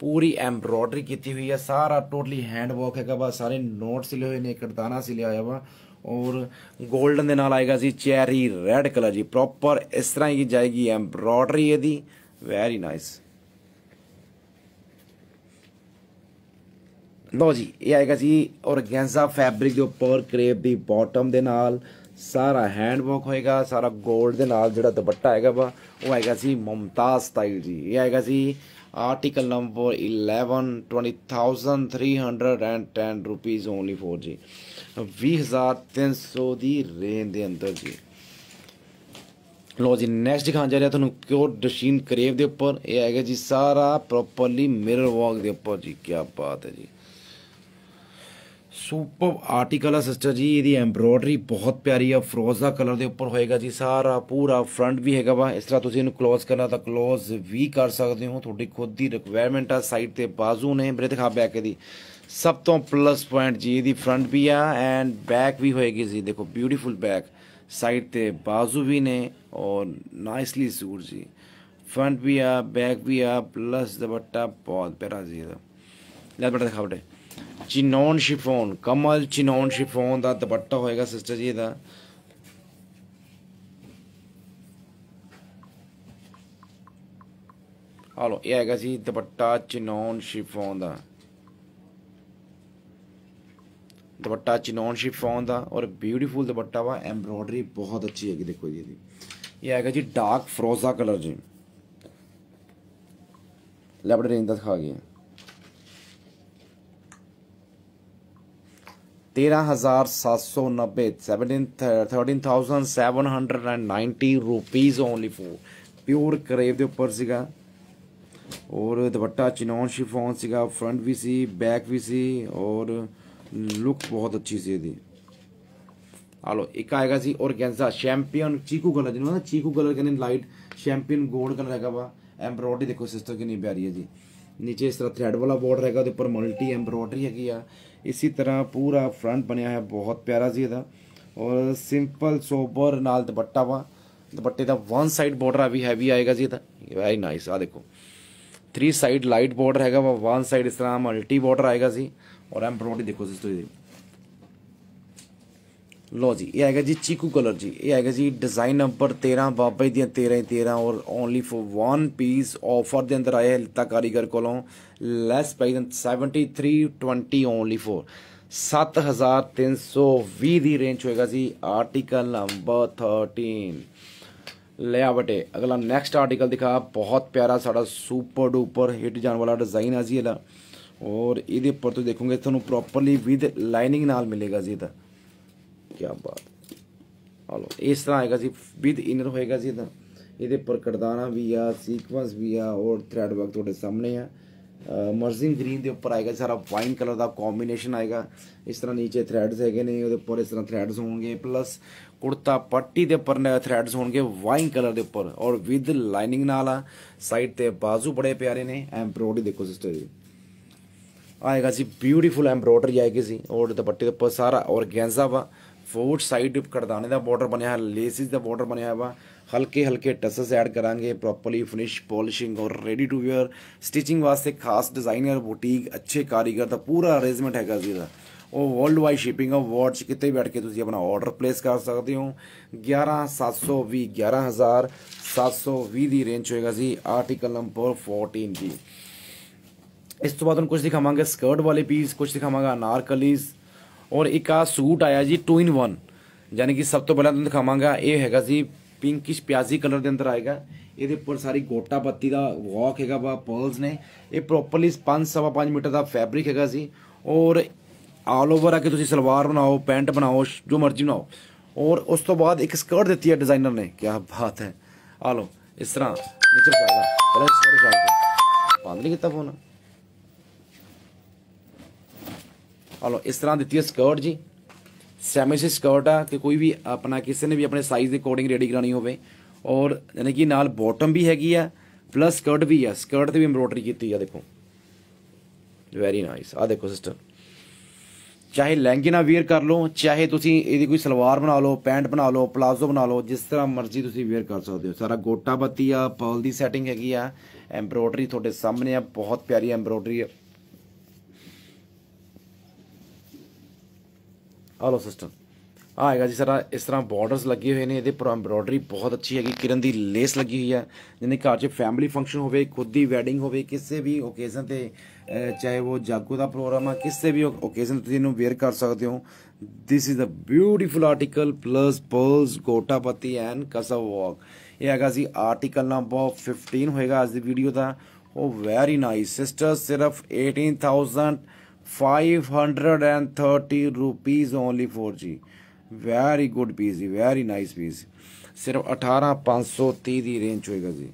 ਪੂਰੀ ਐਮਬਰੋਡਰੀ ਕੀਤੀ ਹੋਈ ਹੈ ਸਾਰਾ ਟੋਟਲੀ ਹੈਂਡ ਵਰਕ ਹੈਗਾ ਵਾ ਸਾਰੇ ਨੋਟ ਸਿਲੇ ਹੋਏ ਨੇ ਕਰਦਾਨਾ ਸਿਲੇ ਆਇਆ ਵਾ ਔਰ 골ਡਨ ਦੇ ਨਾਲ ਆਏਗਾ ਜੀ ਚੈਰੀ ਰੈੱਡ ਕਲਰ ਜੀ ਪ੍ਰੋਪਰ ਇਸ ਤਰ੍ਹਾਂ ਹੀ ਜਾਏਗੀ ਐਮਬਰੋਡਰੀ ਇਹਦੀ ਵੈਰੀ ਨਾਈਸ ਲੋ ਜੀ ਇਹ ਆਏਗਾ ਜੀ ਔਰਗੈਂਜ਼ਾ ਫੈਬਰਿਕ ਦੇ ਉੱਪਰ ਕਰੇਪ ਦੀ ਬਾਟਮ ਦੇ ਨਾਲ ਸਾਰਾ ਹੈਂਡ ਵਰਕ ਹੋਏਗਾ ਸਾਰਾ 골ਡ ਦੇ ਨਾਲ ਜਿਹੜਾ ਦੁਪੱਟਾ ਹੈਗਾ ਵਾ ਉਹ ਆਏਗਾ ਜੀ ਮਮਤਾਜ਼ ਸਟਾਈਲ ਜੀ ਇਹ ਆਏਗਾ ਜੀ article number 11 20310 rupees only for 20300 ਦੀ ਰੇਂਜ ਦੇ ਅੰਦਰ ਜੀ ਲੋ ਜੀ ਨੈਕਸਟ ਦਿਖਾਉਣ ਜਾ ਰਿਹਾ ਤੁਹਾਨੂੰ ਕਿਉਂ ਡਸ਼ੀਨ ਕਰੇਵ ਦੇ ਉੱਪਰ ਇਹ ਹੈਗਾ ਜੀ ਸਾਰਾ ਪ੍ਰੋਪਰਲੀ ਮਿਰਰ ਵਾਕ ਦੇ ਉੱਪਰ ਜੀ ਕੀ ਬਾਤ ਹੈ ਜੀ ਸੁਪਰ ਆਰਟੀਕਲ ਆ ਸਿਸਟਰ ਜੀ ਇਹਦੀ ਐਮਬ੍ਰੋਇਡਰੀ ਬਹੁਤ ਪਿਆਰੀ ਆ ਫਰੋਜ਼ਾ ਕਲਰ ਦੇ ਉੱਪਰ ਹੋਏਗਾ ਜੀ ਸਾਰਾ ਪੂਰਾ ਫਰੰਟ ਵੀ ਹੈਗਾ ਵਾ ਇਸ ਤਰ੍ਹਾਂ ਤੁਸੀਂ ਇਹਨੂੰ ক্লোਜ਼ ਕਰਨਾ ਤਾਂ ক্লোਜ਼ ਵੀ ਕਰ ਸਕਦੇ ਹੋ ਤੁਹਾਡੀ ਖੁਦ ਦੀ ਰਿਕੁਆਇਰਮੈਂਟ ਆ ਸਾਈਡ ਤੇ ਬਾਜ਼ੂ ਨੇ ਬਰੇ ਦਿਖਾ ਬੈਕ ਦੀ ਸਭ ਤੋਂ ਪਲੱਸ ਪੁਆਇੰਟ ਜੀ ਇਹਦੀ ਫਰੰਟ ਵੀ ਆ ਐਂਡ ਬੈਕ ਵੀ ਹੋਏਗੀ ਜੀ ਦੇਖੋ ਬਿਊਟੀਫੁਲ ਬੈਕ ਸਾਈਡ ਤੇ ਬਾਜ਼ੂ ਵੀ ਨੇ ਔਰ ਨਾਈਸਲੀ ਸੂਟ ਜੀ ਫਰੰਟ ਵੀ ਆ ਬੈਕ ਵੀ ਆ ਪਲੱਸ ਦੁਪੱਟਾ ਬਹੁਤ ਪਿਆਰਾ ਜੀ ਇਹਦਾ ਲੈ ਬੜਾ ਦਿਖਾਵੜੇ ਚਿਨੌਨ ਸ਼ਿਫੋਨ ਕਮਲ ਚਿਨੌਨ ਸ਼ਿਫੋਨ ਦਾ ਦੁਪੱਟਾ ਹੋਏਗਾ ਸਿਸਟਰ ਜੀ ਦਾ ਹਾਲੋ ਇਹ ਹੈਗਾ ਜੀ ਦੁਪੱਟਾ ਚਿਨੌਨ ਸ਼ਿਫੋਨ ਦਾ ਦੁਪੱਟਾ ਚਿਨੌਨ ਸ਼ਿਫੋਨ ਦਾ ਔਰ ਬਿਊਟੀਫੁਲ ਦੁਪੱਟਾ ਵਾ ਐਮਬ੍ਰੋਇਡਰੀ ਬਹੁਤ ਅੱਛੀ ਹੈਗੀ ਦੇਖੋ ਜੀ ਇਹਦੀ ਇਹ ਹੈਗਾ ਜੀ ਡਾਰਕ ਫਰੋਜ਼ਾ ਕਲਰ ਜੀ ਲੈਬਰ ਰੇਂਜ ਦਾ ਦਿਖਾ ਗਿਆ 13,790, 13,790 rupees only for pure crepe ਦੇ ਉੱਪਰ ਸੀਗਾ ਔਰ ਦੁਪੱਟਾ ਚਿਨੋਨ ਸ਼ਿਫੋਨ ਸੀਗਾ ਫਰੰਟ ਵੀ ਸੀ ਬੈਕ ਵੀ ਸੀ ਔਰ ਲੁੱਕ ਬਹੁਤ ਅੱਛੀ ਸੀ ਇਹਦੀ ਆਲੋ ਇੱਕ ਆਏਗਾ ਸੀ ਔਰਗੈਂਜ਼ਾ ਚੈਂਪੀਅਨ ਚੀਕੂ ਕਲਰ ਜਿਹਨੂੰ ਨਾ ਚੀਕੂ ਕਲਰ ਕਹਿੰਦੇ ਲਾਈਟ ਚੈਂਪੀਅਨ 골ਡ ਕਲਰ ਹੈਗਾ ਵਾ ਐਮਬਰੋਡਰੀ ਦੇਖੋ ਸਿਸਟਰ ਕਿੰਨੀ ਪਿਆਰੀ ਹੈ ਜੀ ਨੀਚੇ ਇਸ ਤਰ੍ਹਾਂ ਥ੍ਰੈਡ ਵਾਲਾ ਬੋਰਡ ਹੈਗਾ ਉਹਦੇ ਉੱਪਰ ਮਲਟੀ ਐਮਬਰੋਡਰੀ ਹੈਗੀ ਆ ਇਸੇ ਤਰ੍ਹਾਂ ਪੂਰਾ ਫਰੰਟ ਬਣਿਆ ਹੈ ਬਹੁਤ ਪਿਆਰਾ ਜੀ ਇਹਦਾ ਔਰ ਸਿੰਪਲ ਸੋਬਰ ਨਾਲ ਦੁਪੱਟਾ ਵਾ ਦੁਪੱਟੇ ਦਾ ਵਨ ਸਾਈਡ ਬਾਰਡਰ ਆ ਵੀ ਹੈਵੀ ਆਏਗਾ ਜੀ ਇਹਦਾ ਵੈਰੀ ਨਾਈਸ ਆ ਦੇਖੋ ਥਰੀ ਸਾਈਡ ਲਾਈਟ ਬਾਰਡਰ ਹੈਗਾ ਵਾ ਵਨ ਸਾਈਡ ਇਸ ਤਰ੍ਹਾਂ ਮਲਟੀ ਬਾਰਡਰ ਆਏਗਾ ਜੀ ਔਰ ਐਮਬ੍ਰੋਇਡਰੀ ਦੇਖੋ ਜੀ ਤੁਸੀਂ ਲੋ ਜੀ ਇਹ ਆਏਗਾ ਜੀ ਚੀਕੂ ਕਲਰ ਜੀ ਇਹ ਆਏਗਾ ਜੀ ਡਿਜ਼ਾਈਨ ਨੰਬਰ 13 ਬਾਬੇ ਦੀਆਂ 13 13 ਔਰ only for one piece offer ਦੇ ਅੰਦਰ ਆਇਆ ਲਿਤਾ ਕਾਰੀਗਰ ਕੋਲੋਂ ਲੈਸ ਪ੍ਰਾਈਸ 7320 ਓਨਲੀ ਫॉर 7320 ਦੀ ਰੇਂਜ ਹੋਏਗਾ ਜੀ ਆਰਟੀਕਲ ਨੰਬਰ 13 ਲਿਆ ਬਟੇ ਅਗਲਾ ਨੈਕਸਟ ਆਰਟੀਕਲ ਦਿਖਾ ਬਹੁਤ ਪਿਆਰਾ ਸਾਡਾ ਸੁਪਰ ਡੂਪਰ ਹਿੱਟ ਜਾਣ ਵਾਲਾ ਡਿਜ਼ਾਈਨ ਆ ਜੀ ਇਹਦਾ ਔਰ ਇਹਦੇ ਉੱਪਰ ਤੁਸੀਂ ਦੇਖੋਗੇ ਤੁਹਾਨੂੰ ਪ੍ਰੋਪਰਲੀ ਵਿਦ ਲਾਈਨਿੰਗ ਨਾਲ ਮਿਲੇਗਾ ਜੀ ਇਹਦਾ ਕੀ ਬਾਤ ਹਲੋ ਇਸ ਤਰ੍ਹਾਂ ਆਏਗਾ ਜੀ ਵਿਦ ਇਨਰ ਹੋਏਗਾ ਜੀ ਇਹਦਾ ਇਹਦੇ ਉੱਪਰ ਕਰਦਾਨਾ ਵੀ ਆ ਸੀਕਵੈਂਸ ਵੀ ਆ ਔਰ ਥ੍ਰੈਡ ਵਰਕ ਤੁਹਾਡੇ ਸਾਹਮਣੇ ਆ ਮਰਜ਼ਿੰਗ ਗ੍ਰੀਨ ਦੇ ਉੱਪਰ ਆਏਗਾ ਸਾਰਾ ਵਾਈਨ ਕਲਰ ਦਾ ਕੰਬੀਨੇਸ਼ਨ ਆਏਗਾ ਇਸ ਤਰ੍ਹਾਂ ਨੀਚੇ ਥ੍ਰੈਡਸ ਹੈਗੇ ਨੇ ਉਹਦੇ ਉੱਪਰ ਇਸ ਤਰ੍ਹਾਂ ਥ੍ਰੈਡਸ ਹੋਣਗੇ ਪਲੱਸ ਕੁੜਤਾ ਪੱਟੀ ਦੇ ਉੱਪਰ ਥ੍ਰੈਡਸ ਹੋਣਗੇ ਵਾਈਨ ਕਲਰ ਦੇ ਉੱਪਰ ਔਰ ਵਿਦ ਲਾਈਨਿੰਗ ਨਾਲ ਆ ਸਾਈਡ ਤੇ ਬਾਜ਼ੂ ਬੜੇ ਪਿਆਰੇ ਨੇ ਐਮਬ੍ਰੋਇਡਰੀ ਦੇਖੋ ਸਿਸਟਰ ਜੀ ਆਏਗਾ ਜੀ ਬਿਊਟੀਫੁਲ ਐਮਬ੍ਰੋਇਡਰੀ ਆਏਗੀ ਜੀ ਔਰ ਦੁਪੱਟੇ ਦੇ ਉੱਪਰ ਸਾਰਾ ਔਰਗੈਂਜ਼ਾ ਵਾ फोर्ड साइड कड़दाने का बॉर्डर बनया लेसिस का बॉर्डर बनया वा हल्के हल्के टसस ऐड करा प्रॉपरली फिनिश पॉलिशिंग और रेडी टू वेयर स्टिचिंग वास्ते खास डिजाइनर बुटीक अच्छे कारीगर का पूरा अरेजमेंट हैगा जी का और वर्ल्ड वाइड शिपिंग और वॉर्च कितने बैठ के तुम अपना ऑर्डर प्लेस कर सकते हो ग्यारह सात सौ भी ग्यारह हज़ार सात सौ भी रेंज होगा जी आर्टिकल नंबर फोरटीन जी इस तुम तो कुछ दिखावे स्कर्ट वाले पीस कुछ दिखावगा अनारकलीज़ ਔਰ ਇੱਕ ਆ ਸੂਟ ਆਇਆ ਜੀ 2 ਇਨ 1 ਯਾਨੀ ਕਿ ਸਭ ਤੋਂ ਪਹਿਲਾਂ ਤੁਹਾਨੂੰ ਦਿਖਾਵਾਂਗਾ ਇਹ ਹੈਗਾ ਜੀ ਪਿੰਕਿਸ਼ ਪਿਆਜ਼ੀ ਕਲਰ ਦੇ ਅੰਦਰ ਆਏਗਾ ਇਹਦੇ ਉੱਪਰ ਸਾਰੀ ਗੋਟਾ ਪੱਤੀ ਦਾ ਵਾਕ ਹੈਗਾ ਵਾ ਪਰਲਸ ਨੇ ਇਹ ਪ੍ਰੋਪਰਲੀ 5 5 ਮੀਟਰ ਦਾ ਫੈਬਰਿਕ ਹੈਗਾ ਸੀ ਔਰ ਆਲ ਓਵਰ ਆ ਕੇ ਤੁਸੀਂ ਸਲਵਾਰ ਬਣਾਓ ਪੈਂਟ ਬਣਾਓ ਜੋ ਮਰਜ਼ੀ ਬਣਾਓ ਔਰ ਉਸ ਤੋਂ ਬਾਅਦ ਇੱਕ ਸਕਰਟ ਦਿੱਤੀ ਹੈ ਡਿਜ਼ਾਈਨਰ ਨੇ ਕੀ ਬਾਤ ਹੈ ਆ ਲਓ ਇਸ ਤਰ੍ਹਾਂ ਨੀਚੇ ਪਾਇਆ ਪਹਿਲਾਂ ਇਸ ਤਰ੍ਹਾਂ ਪਾਉਂਦੇ ਨਹੀਂ ਕੀਤਾ ਫੋਨ ਆ ਇਸ ਤਰ੍ਹਾਂ ਦਿੱਤੀ ਹੈ ਸਕਰਟ ਜੀ ਸੈਮਿਸ ਸਕਰਟ ਆ ਕਿ ਕੋਈ ਵੀ ਆਪਣਾ ਕਿਸੇ ਨੇ ਵੀ ਆਪਣੇ ਸਾਈਜ਼ ਦੇ ਅਕੋਰਡਿੰਗ ਰੈਡੀ ਕਰਾਣੀ ਹੋਵੇ ਔਰ ਯਾਨੀ ਕਿ ਨਾਲ ਬਾਟਮ ਵੀ ਹੈਗੀ ਆ ਪਲੱਸ ਸਕਰਟ ਵੀ ਆ ਸਕਰਟ ਤੇ ਵੀ ਐਮਬ੍ਰੋਇਡਰੀ ਕੀਤੀ ਆ ਦੇਖੋ ਵੈਰੀ ਨਾਈਸ ਆ ਦੇਖੋ ਸਿਸਟਰ ਚਾਹੇ ਲਹਿੰਗੇ ਨਾਲ ਵੇਅਰ ਕਰ ਲਓ ਚਾਹੇ ਤੁਸੀਂ ਇਹਦੀ ਕੋਈ ਸਲਵਾਰ ਬਣਾ ਲਓ ਪੈਂਟ ਬਣਾ ਲਓ ਪਲਾਜ਼ੋ ਬਣਾ ਲਓ ਜਿਸ ਤਰ੍ਹਾਂ ਮਰਜ਼ੀ ਤੁਸੀਂ ਵੇਅਰ ਕਰ ਸਕਦੇ ਹੋ ਸਾਰਾ ਗੋਟਾ ਬੱਤੀ ਆ ਪਰਲ ਦੀ ਸੈਟਿੰਗ ਹੈਗੀ ਆ ਐਮਬ੍ਰੋਇਡਰੀ ਤੁਹਾਡੇ ਸਾਹਮਣੇ ਆ ਬਹੁਤ ਪਿਆਰੀ ਐਮਬ੍ਰੋਇਡਰੀ ਆ ਆ ਲੋ ਸਿਸਟਮ ਆ ਹੈਗਾ ਜੀ ਸਾਰਾ ਇਸ ਤਰ੍ਹਾਂ ਬਾਰਡਰਸ ਲੱਗੇ ਹੋਏ ਨੇ ਇਹਦੇ ਪਰ ਐਮਬ੍ਰੋਇਡਰੀ ਬਹੁਤ ਅੱਛੀ ਹੈਗੀ ਕਿਰਨ ਦੀ ਲੇਸ ਲੱਗੀ ਹੋਈ ਹੈ ਜਿੰਨੇ ਘਰ 'ਚ ਫੈਮਿਲੀ ਫੰਕਸ਼ਨ ਹੋਵੇ ਖੁਦ ਦੀ ਵੈਡਿੰਗ ਹੋਵੇ ਕਿਸੇ ਵੀ ਓਕੇਜ਼ਨ ਤੇ ਚਾਹੇ ਉਹ ਜਾਗੋ ਦਾ ਪ੍ਰੋਗਰਾਮ ਆ ਕਿਸੇ ਵੀ ਓਕੇਜ਼ਨ ਤੁਸੀਂ ਇਹਨੂੰ ਵੇਅਰ ਕਰ ਸਕਦੇ ਹੋ this is a beautiful article plus pearls ਗੋਟਾ ਪਤੀ ਐਂਡ ਕਸਾ ਵਾਕ ਇਹ ਹੈਗਾ ਜੀ ਆਰਟੀਕਲ ਨੰਬਰ 15 ਹੋਏਗਾ ਅੱਜ ਦੀ ਵੀਡੀਓ ਦਾ ਉਹ ਵੈਰੀ ਨਾਈਸ ਸਿਸਟਰ ਸਿਰਫ 18000 530 rupees only 4G very good piece very nice nice sirf 18530 di range hoega ji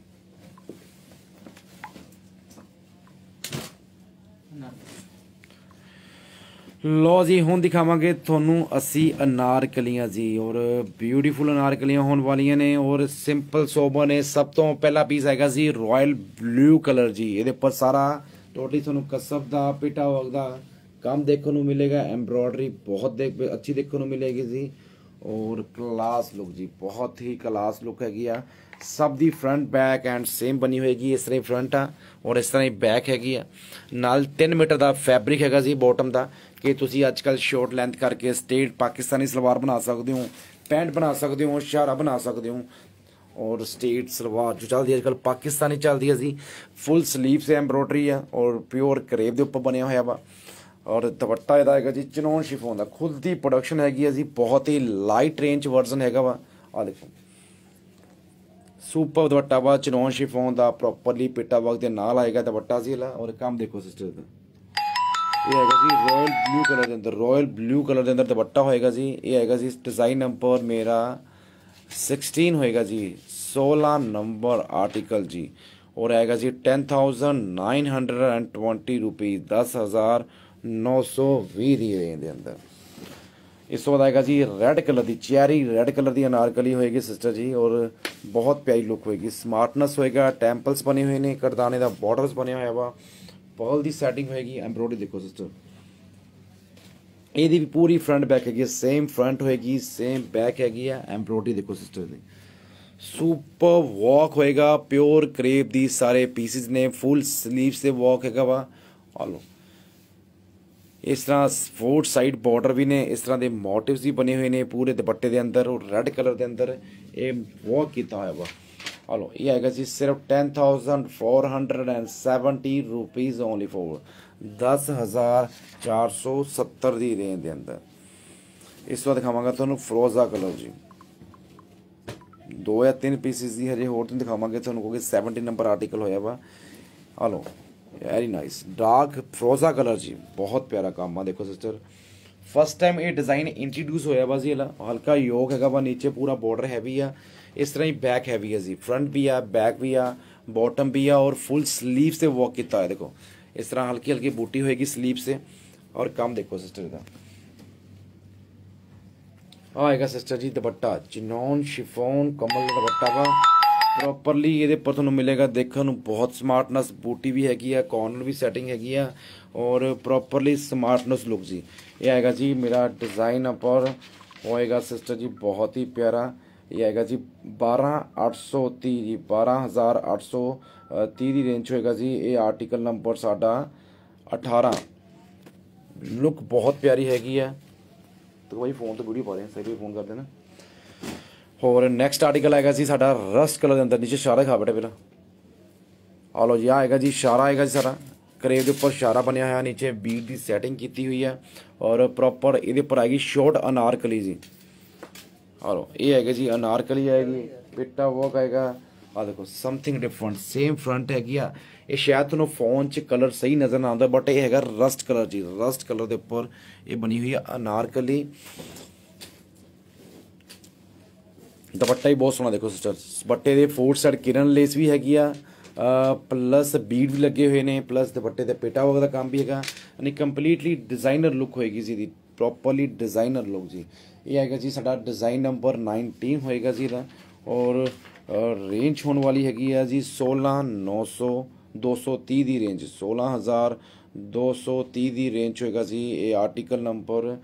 ਲੋ ਜੀ ਹੁਣ ਦਿਖਾਵਾਂਗੇ ਤੁਹਾਨੂੰ ਅਸੀਂ ਅਨਾਰ ਕਲੀਆਂ ਜੀ ਔਰ ਬਿਊਟੀਫੁਲ ਅਨਾਰ ਕਲੀਆਂ ਹੋਣ ਵਾਲੀਆਂ ਨੇ ਔਰ ਸਿੰਪਲ ਸੋਬਰ ਨੇ ਸਭ ਤੋਂ ਪਹਿਲਾ ਪੀਸ ਹੈਗਾ ਜੀ ਰਾਇਲ ਬਲੂ ਕਲਰ ਜੀ ਇਹਦੇ ਉੱਪਰ ਸਾਰਾ ਟੋਟਲੀ ਤੁਹਾਨੂੰ ਕਸਬ ਦਾ ਪੇਟਾ ਵਰਕ ਦਾ ਕੰਮ ਦੇਖਣ ਨੂੰ ਮਿਲੇਗਾ ਐਮਬ੍ਰੋਇਡਰੀ ਬਹੁਤ ਦੇਖ ਅੱਛੀ ਦੇਖਣ ਨੂੰ ਮਿਲੇਗੀ ਜੀ ਔਰ ਕਲਾਸ ਲੁੱਕ ਜੀ ਬਹੁਤ ਹੀ ਕਲਾਸ ਲੁੱਕ ਹੈਗੀ ਆ ਸਭ ਦੀ ਫਰੰਟ ਬੈਕ ਐਂਡ ਸੇਮ ਬਣੀ ਹੋਏਗੀ ਇਸ ਤਰ੍ਹਾਂ ਫਰੰਟ ਆ ਔਰ ਇਸ ਤਰ੍ਹਾਂ ਹੀ ਬੈਕ ਹੈਗੀ ਆ ਨਾਲ 3 ਮੀਟਰ ਦਾ ਫੈਬਰਿਕ ਹੈਗਾ ਜੀ ਬਾਟਮ ਦਾ ਕਿ ਤੁਸੀਂ ਅੱਜ ਕੱਲ ਸ਼ੋਰਟ ਲੈਂਥ ਕਰਕੇ ਸਟੇਟ ਪਾਕਿਸਤਾਨੀ ਸਲਵਾਰ ਬਣਾ ਸਕਦੇ ਹੋ ਪੈਂਟ ਬਣਾ ਸਕਦੇ ਹੋ ਸ਼ਾਰਾ ਬਣਾ ਸਕਦੇ ਹੋ ਔਰ ਸਟੇਟ ਸਲਵਾਰ ਜੋ ਚੱਲਦੀ ਅੱਜ ਕੱਲ ਪਾਕਿਸਤਾਨੀ ਚੱਲਦੀ ਹੈ ਜੀ ਫੁੱਲ 슬ੀਵਸ ਐਮਬ੍ਰੋਇਡਰੀ ਆ ਔਰ ਪਿਓਰ ਕਰੇਬ ਦੇ ਉੱਪਰ ਬਣਿਆ ਹੋਇਆ ਵਾ ਔਰ ਦੁਪੱਟਾ ਇਹਦਾ ਹੈਗਾ ਜੀ ਚਨੋਨ ਸ਼ਿਫੋਨ ਦਾ ਖੁਦ ਦੀ ਪ੍ਰੋਡਕਸ਼ਨ ਹੈਗੀ ਹੈ ਜੀ ਬਹੁਤ ਹੀ ਲਾਈਟ ਰੇਂਜ ਵਰਜ਼ਨ ਹੈਗਾ ਵਾ ਆ ਦੇਖੋ ਸੁਪਰ ਦੁਪੱਟਾ ਵਾ ਚਨੋਨ ਸ਼ਿਫੋਨ ਦਾ ਪ੍ਰੋਪਰਲੀ ਪੇਟਾ ਵਰਕ ਦੇ ਨਾਲ ਆਏਗਾ ਦੁਪੱਟਾ ਜੀ ਲਾ ਔਰ ਕੰਮ ਦੇਖੋ ਸਿਸਟਰ ਦਾ ਇਹ ਹੈਗਾ ਜੀ ਰਾਇਲ ਬਲੂ ਕਲਰ ਦੇ ਅੰਦਰ ਰਾਇਲ ਬਲੂ ਕਲਰ ਦੇ ਅੰਦਰ ਦੁਪੱਟਾ ਹੋਏਗਾ ਜੀ ਇਹ ਹੈਗਾ ਜੀ ਡਿਜ਼ਾਈਨ ਨੰਬਰ ਮੇਰਾ 16 ਹੋਏਗਾ ਜੀ 16 ਨੰਬਰ ਆਰਟੀਕਲ ਜੀ ਔਰ ਆਏਗਾ ਜੀ 10920 ਰੁਪਏ 10920 ਦੀ ਰੇਂਜ ਦੇ ਅੰਦਰ ਇਸ ਤੋਂ ਬਾਅਦ ਆਏਗਾ ਜੀ ਰੈੱਡ ਕਲਰ ਦੀ ਚੈਰੀ ਰੈੱਡ ਕਲਰ ਦੀ ਅਨਾਰਕਲੀ ਹੋਏਗੀ ਸਿਸਟਰ ਜੀ ਔਰ ਬਹੁਤ ਪਿਆਰੀ ਲੁੱਕ ਹੋਏਗੀ ਸਮਾਰਟਨੈਸ ਹੋਏਗਾ ਟੈਂਪਲਸ ਬਣੇ ਹੋਏ ਨੇ ਕਰਦਾਨੇ ਦਾ ਬਾਰਡਰਸ ਬਣਿਆ ਹੋਇਆ ਵਾ ਪਰਲ ਦੀ ਸੈਟਿੰਗ ਹੋਏਗੀ ਐਮਬ੍ਰੋਇਡਰੀ ਦੇਖੋ ਸਿਸਟਰ ਇਹਦੀ ਵੀ ਪੂਰੀ ਫਰੰਟ ਬੈਕ ਹੈਗੀ ਸੇਮ ਫਰੰਟ ਹੋਏਗੀ ਸੇਮ ਬੈਕ ਹੈਗੀ ਆ ਐਮਬ੍ਰੋਇਡਰੀ ਦੇਖੋ ਸਿਸਟਰ ਦੀ ਸੁਪਰ ਵਾਕ ਹੋਏਗਾ ਪਿਓਰ ਕ੍ਰੇਪ ਦੀ ਸਾਰੇ ਪੀਸਿਸ ਨੇ ਫੁੱਲ 슬ੀਵਸ ਤੇ ਵਾਕ ਹੈਗਾ ਵਾ ਆਲੋ ਇਸ ਤਰ੍ਹਾਂ ਫੋਰ ਸਾਈਡ ਬਾਰਡਰ ਵੀ ਨੇ ਇਸ ਤਰ੍ਹਾਂ ਦੇ ਮੋਟਿਵਸ ਵੀ ਬਣੇ ਹੋਏ ਨੇ ਪੂਰੇ ਦੁਪੱਟੇ ਦੇ ਅੰਦਰ ਉਹ ਰੈੱਡ ਕਲਰ ਦੇ ਅੰਦਰ ਇਹ ਵਾਕ ਕੀਤਾ ਹੋਇਆ ਵਾ ਆਲੋ ਇਹ ਹੈਗਾ ਜੀ ਸਿਰਫ 10470 ਰੁਪਏ ਓਨਲੀ ਫੋਰ 10470 ਦੀ ਰੇਂਜ ਦੇ ਅੰਦਰ ਇਸ ਤੋਂ ਦਿਖਾਵਾਂਗਾ ਤੁਹਾਨੂੰ ਫਰੋਜ਼ਾ ਕਲਰ ਜੀ ਦੋ ਜਾਂ ਤਿੰਨ ਪੀਸਿਸ ਦੀ ਹਜੇ ਹੋਰ ਤੁਹਾਨੂੰ ਦਿਖਾਵਾਂਗੇ ਤੁਹਾਨੂੰ ਕਿਉਂਕਿ 70 ਨੰਬਰ ਆਰਟੀਕਲ ਹੋਇਆ ਵਾ ਹਲੋ ਵੈਰੀ ਨਾਈਸ ਡਾਰਕ ਫਰੋਜ਼ਾ ਕਲਰ ਜੀ ਬਹੁਤ ਪਿਆਰਾ ਕੰਮ ਆ ਦੇਖੋ ਸਿਸਟਰ ਫਸਟ ਟਾਈਮ ਇਹ ਡਿਜ਼ਾਈਨ ਇੰਟਰੋਡਿਊਸ ਹੋਇਆ ਵਾ ਜੀ ਇਹਦਾ ਹਲਕਾ ਯੋਕ ਹੈਗਾ ਵਾ ਨੀਚੇ ਪੂਰਾ ਬਾਰਡਰ ਹੈਵੀ ਆ ਇਸ ਤਰ੍ਹਾਂ ਹੀ ਬੈਕ ਹੈਵੀ ਆ ਜੀ ਫਰੰਟ ਵੀ ਆ ਬੈਕ ਵੀ ਆ ਬਾਟਮ ਵੀ ਆ ਔਰ ਫੁੱਲ ਸਲੀਵਸ ਤੇ ਵਰਕ ਕੀਤਾ ਹੈ ਦੇਖੋ ਇਸ ਤਰ੍ਹਾਂ ਹਲਕੀ ਹਲਕੀ ਬੂਟੀ ਹੋਏਗੀ ਸਲੀਪ ਸੇ ਔਰ ਕੰਮ ਦੇਖੋ ਸਿਸਟਰ ਦਾ ਆਏਗਾ ਸਿਸਟਰ ਜੀ ਦੁਪੱਟਾ ਚਿਨੌਨ ਸ਼ਿਫੋਨ ਕਮਲ ਦਾ ਦੁਪੱਟਾ ਵਾ ਪ੍ਰੋਪਰਲੀ ਇਹਦੇ ਉੱਪਰ ਤੁਹਾਨੂੰ ਮਿਲੇਗਾ ਦੇਖਣ ਨੂੰ ਬਹੁਤ ਸਮਾਰਟਨੈਸ ਬੂਟੀ ਵੀ ਹੈਗੀ ਆ ਕਾਰਨਰ ਵੀ ਸੈਟਿੰਗ ਹੈਗੀ ਆ ਔਰ ਪ੍ਰੋਪਰਲੀ ਸਮਾਰਟਨੈਸ ਲੁੱਕ ਜੀ ਇਹ ਆਏਗਾ ਜੀ ਮੇਰਾ ਡਿਜ਼ਾਈਨ ਅਪਰ ਹੋਏਗਾ ਸਿਸਟਰ ਜੀ ਬਹੁਤ ਹੀ ਪਿਆਰਾ ਇਹ ਆਏਗਾ ਜੀ 12830 ਜੀ 12800 तीह रेंज होएगा जी ये आर्टिकल नंबर साढ़ा अठारह लुक बहुत प्यारी हैगी है तो भाई फोन तो वीडियो पा रहे हैं सही भी फोन कर देना और नैक्सट आर्टिकल आएगा जी सा रस कलर अंदर नीचे शारा खा बैठे मेरा आलो जी आएगा जी शारा आएगा जी सारा करेब के उपर शारा बनया हुआ नीचे बीट की सैटिंग की हुई है और प्रोपर ये उपर आएगी शोट अनारकली जी आलो ये है जी अनारकली आएगी पिट्टा वॉक आएगा ਆ ਦੇਖੋ ਸਮਥਿੰਗ ਡਿਫਰੈਂਟ ਸੇਮ ਫਰੰਟ ਹੈਗੀ ਆ ਇਹ ਸ਼ਾਇਦ ਤੁਹਾਨੂੰ ਫੋਨ 'ਚ ਕਲਰ ਸਹੀ ਨਜ਼ਰ ਨਾ ਆਉਂਦਾ ਬਟ ਇਹ ਹੈਗਾ ਰਸਟ ਕਲਰ ਜੀ ਰਸਟ ਕਲਰ ਦੇ ਉੱਪਰ ਇਹ ਬਣੀ ਹੋਈ ਆ ਅਨਾਰਕਲੀ ਦੁਪੱਟਾ ਹੀ ਬਹੁਤ ਸੋਹਣਾ ਦੇਖੋ ਸਿਸਟਰ ਬੱਟੇ ਦੇ ਫੋਰ ਸਾਈਡ ਕਿਰਨ ਲੇਸ ਵੀ ਹੈਗੀ ਆ ਪਲੱਸ ਬੀਡ ਵੀ ਲੱਗੇ ਹੋਏ ਨੇ ਪਲੱਸ ਦੁਪੱਟੇ ਤੇ ਪੇਟਾ ਵਗੈਰਾ ਦਾ ਕੰਮ ਵੀ ਹੈਗਾ ਯਾਨੀ ਕੰਪਲੀਟਲੀ ਡਿਜ਼ਾਈਨਰ ਲੁੱਕ ਹੋਏਗੀ ਜੀ ਦੀ ਪ੍ਰੋਪਰਲੀ ਡਿਜ਼ਾਈਨਰ ਲੁੱਕ ਜੀ ਇਹ ਹੈਗਾ ਜੀ ਸਾਡਾ ਡਿਜ਼ਾਈਨ ਨੰਬਰ 19 ਹੋਏਗਾ ਜੀ ਦਾ ਔਰ रेंज होने वाली हैगी है जी सोलह नौ सौ दो सौ तीह की रेंज सोलह हज़ार दो सौ तीह की रेंज होएगा जी ये आर्टिकल नंबर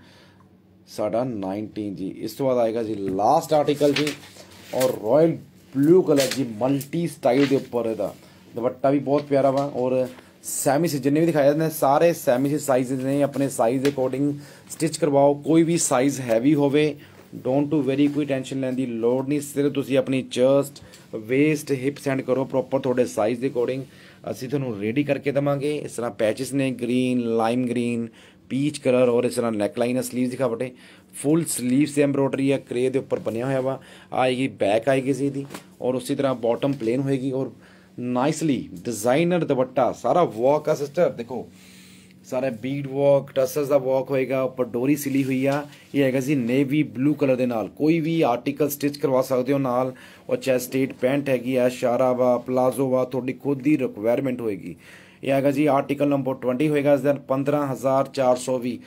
साढ़ा नाइनटीन जी इस तो बाद आएगा जी लास्ट आर्टिकल जी और रॉयल ब्लू कलर जी मल्टी स्टाइल के उपर ए दुपट्टा भी बहुत प्यारा वा और सैमी से जिन्हें भी दिखाए जाते हैं सारे सैमी से साइज ने अपने साइज अकॉर्डिंग स्टिच करवाओ कोई भी साइज हैवी हो ਡੋਨਟ ਟੂ ਵੈਰੀ ਕੋਈ ਟੈਨਸ਼ਨ ਲੈਣ ਦੀ ਲੋੜ ਨਹੀਂ ਸਿਰਫ ਤੁਸੀਂ ਆਪਣੀ ਚਸਟ ਵੇਸਟ ਹਿਪ ਸੈਂਡ ਕਰੋ ਪ੍ਰੋਪਰ ਤੁਹਾਡੇ ਸਾਈਜ਼ ਦੇ ਅਕੋਰਡਿੰਗ ਅਸੀਂ ਤੁਹਾਨੂੰ ਰੈਡੀ ਕਰਕੇ ਦਵਾਂਗੇ ਇਸ ਤਰ੍ਹਾਂ ਪੈਚਸ ਨੇ green lime green peach colour ਔਰ ਇਸ ਤਰ੍ਹਾਂ ਨੈਕ ਲਾਈਨ ਹੈ ਦਿਖਾ ਦਿਖਾਵਟੇ ਫੁੱਲ ਸਲੀਵਸ ਐਮਬ੍ਰੋਇਡਰੀ ਹੈ ਕਰੇ ਦੇ ਉੱਪਰ ਬਣਿਆ ਹੋਇਆ ਵਾ ਆਏਗੀ ਬੈਕ ਆਏਗੀ ਜੀ ਦੀ ਔਰ ਉਸੇ ਤਰ੍ਹਾਂ ਬਾਟਮ ਪਲੇਨ ਹੋਏਗੀ ਔਰ ਨਾਈਸਲੀ ਡਿਜ਼ਾਈਨਰ ਦੁਪੱਟਾ ਸਾਰਾ ਵਾਕ ਆ ਸਿਸਟਰ ਦੇਖੋ ਸਾਰੇ ਬੀਡ ਵਰਕ ਟਸਸ ਦਾ ਵਰਕ ਹੋਏਗਾ ਉੱਪਰ ਡੋਰੀ ਸਿਲੀ ਹੋਈ ਆ ਇਹ ਹੈਗਾ ਜੀ ਨੇਵੀ ਬਲੂ ਕਲਰ ਦੇ ਨਾਲ ਕੋਈ ਵੀ ਆਰਟੀਕਲ ਸਟਿਚ ਕਰਵਾ ਸਕਦੇ ਹੋ ਨਾਲ ਉਹ ਚੈਸਟੇਟ ਪੈਂਟ ਹੈਗੀ ਆ ਸ਼ਾਰਾ ਵਾ ਪਲਾਜ਼ੋ ਵਾ ਤੁਹਾਡੀ ਖੁਦ ਦੀ ਰਿਕੁਆਇਰਮੈਂਟ ਹੋਏਗੀ ਇਹ ਹੈਗਾ ਜੀ ਆਰਟੀਕਲ ਨੰਬਰ 20 ਹੋਏਗਾ ਇਸ ਦਾ 15420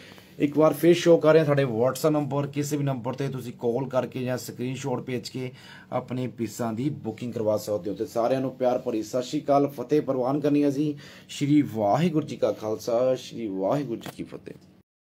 ਇੱਕ ਵਾਰ ਫੇਰ ਸ਼ੋਅ ਕਰ ਰਿਹਾ ਸਾਡੇ WhatsApp ਨੰਬਰ ਕਿਸੇ ਵੀ ਨੰਬਰ ਤੇ ਤੁਸੀਂ ਕਾਲ ਕਰਕੇ ਜਾਂ ਸਕਰੀਨਸ਼ਾਟ ਭੇਜ ਕੇ ਆਪਣੇ ਪੀਸਾਂ ਦੀ ਬੁਕਿੰਗ ਕਰਵਾ ਸਕਦੇ ਹੋ ਤੇ ਸਾਰਿਆਂ ਨੂੰ ਪਿਆਰ ਭਰੀ ਸਤਿ ਸ਼੍ਰੀ ਅਕਾਲ ਫਤਿਹ ਪ੍ਰਵਾਨ ਕਰਨੀ ਅਸੀਂ ਸ਼੍ਰੀ ਵਾਹਿਗੁਰੂ ਜੀ ਕਾ ਖਾਲਸਾ ਸ਼੍ਰੀ ਵਾਹਿਗੁਰੂ ਜੀ ਕੀ ਫਤਿਹ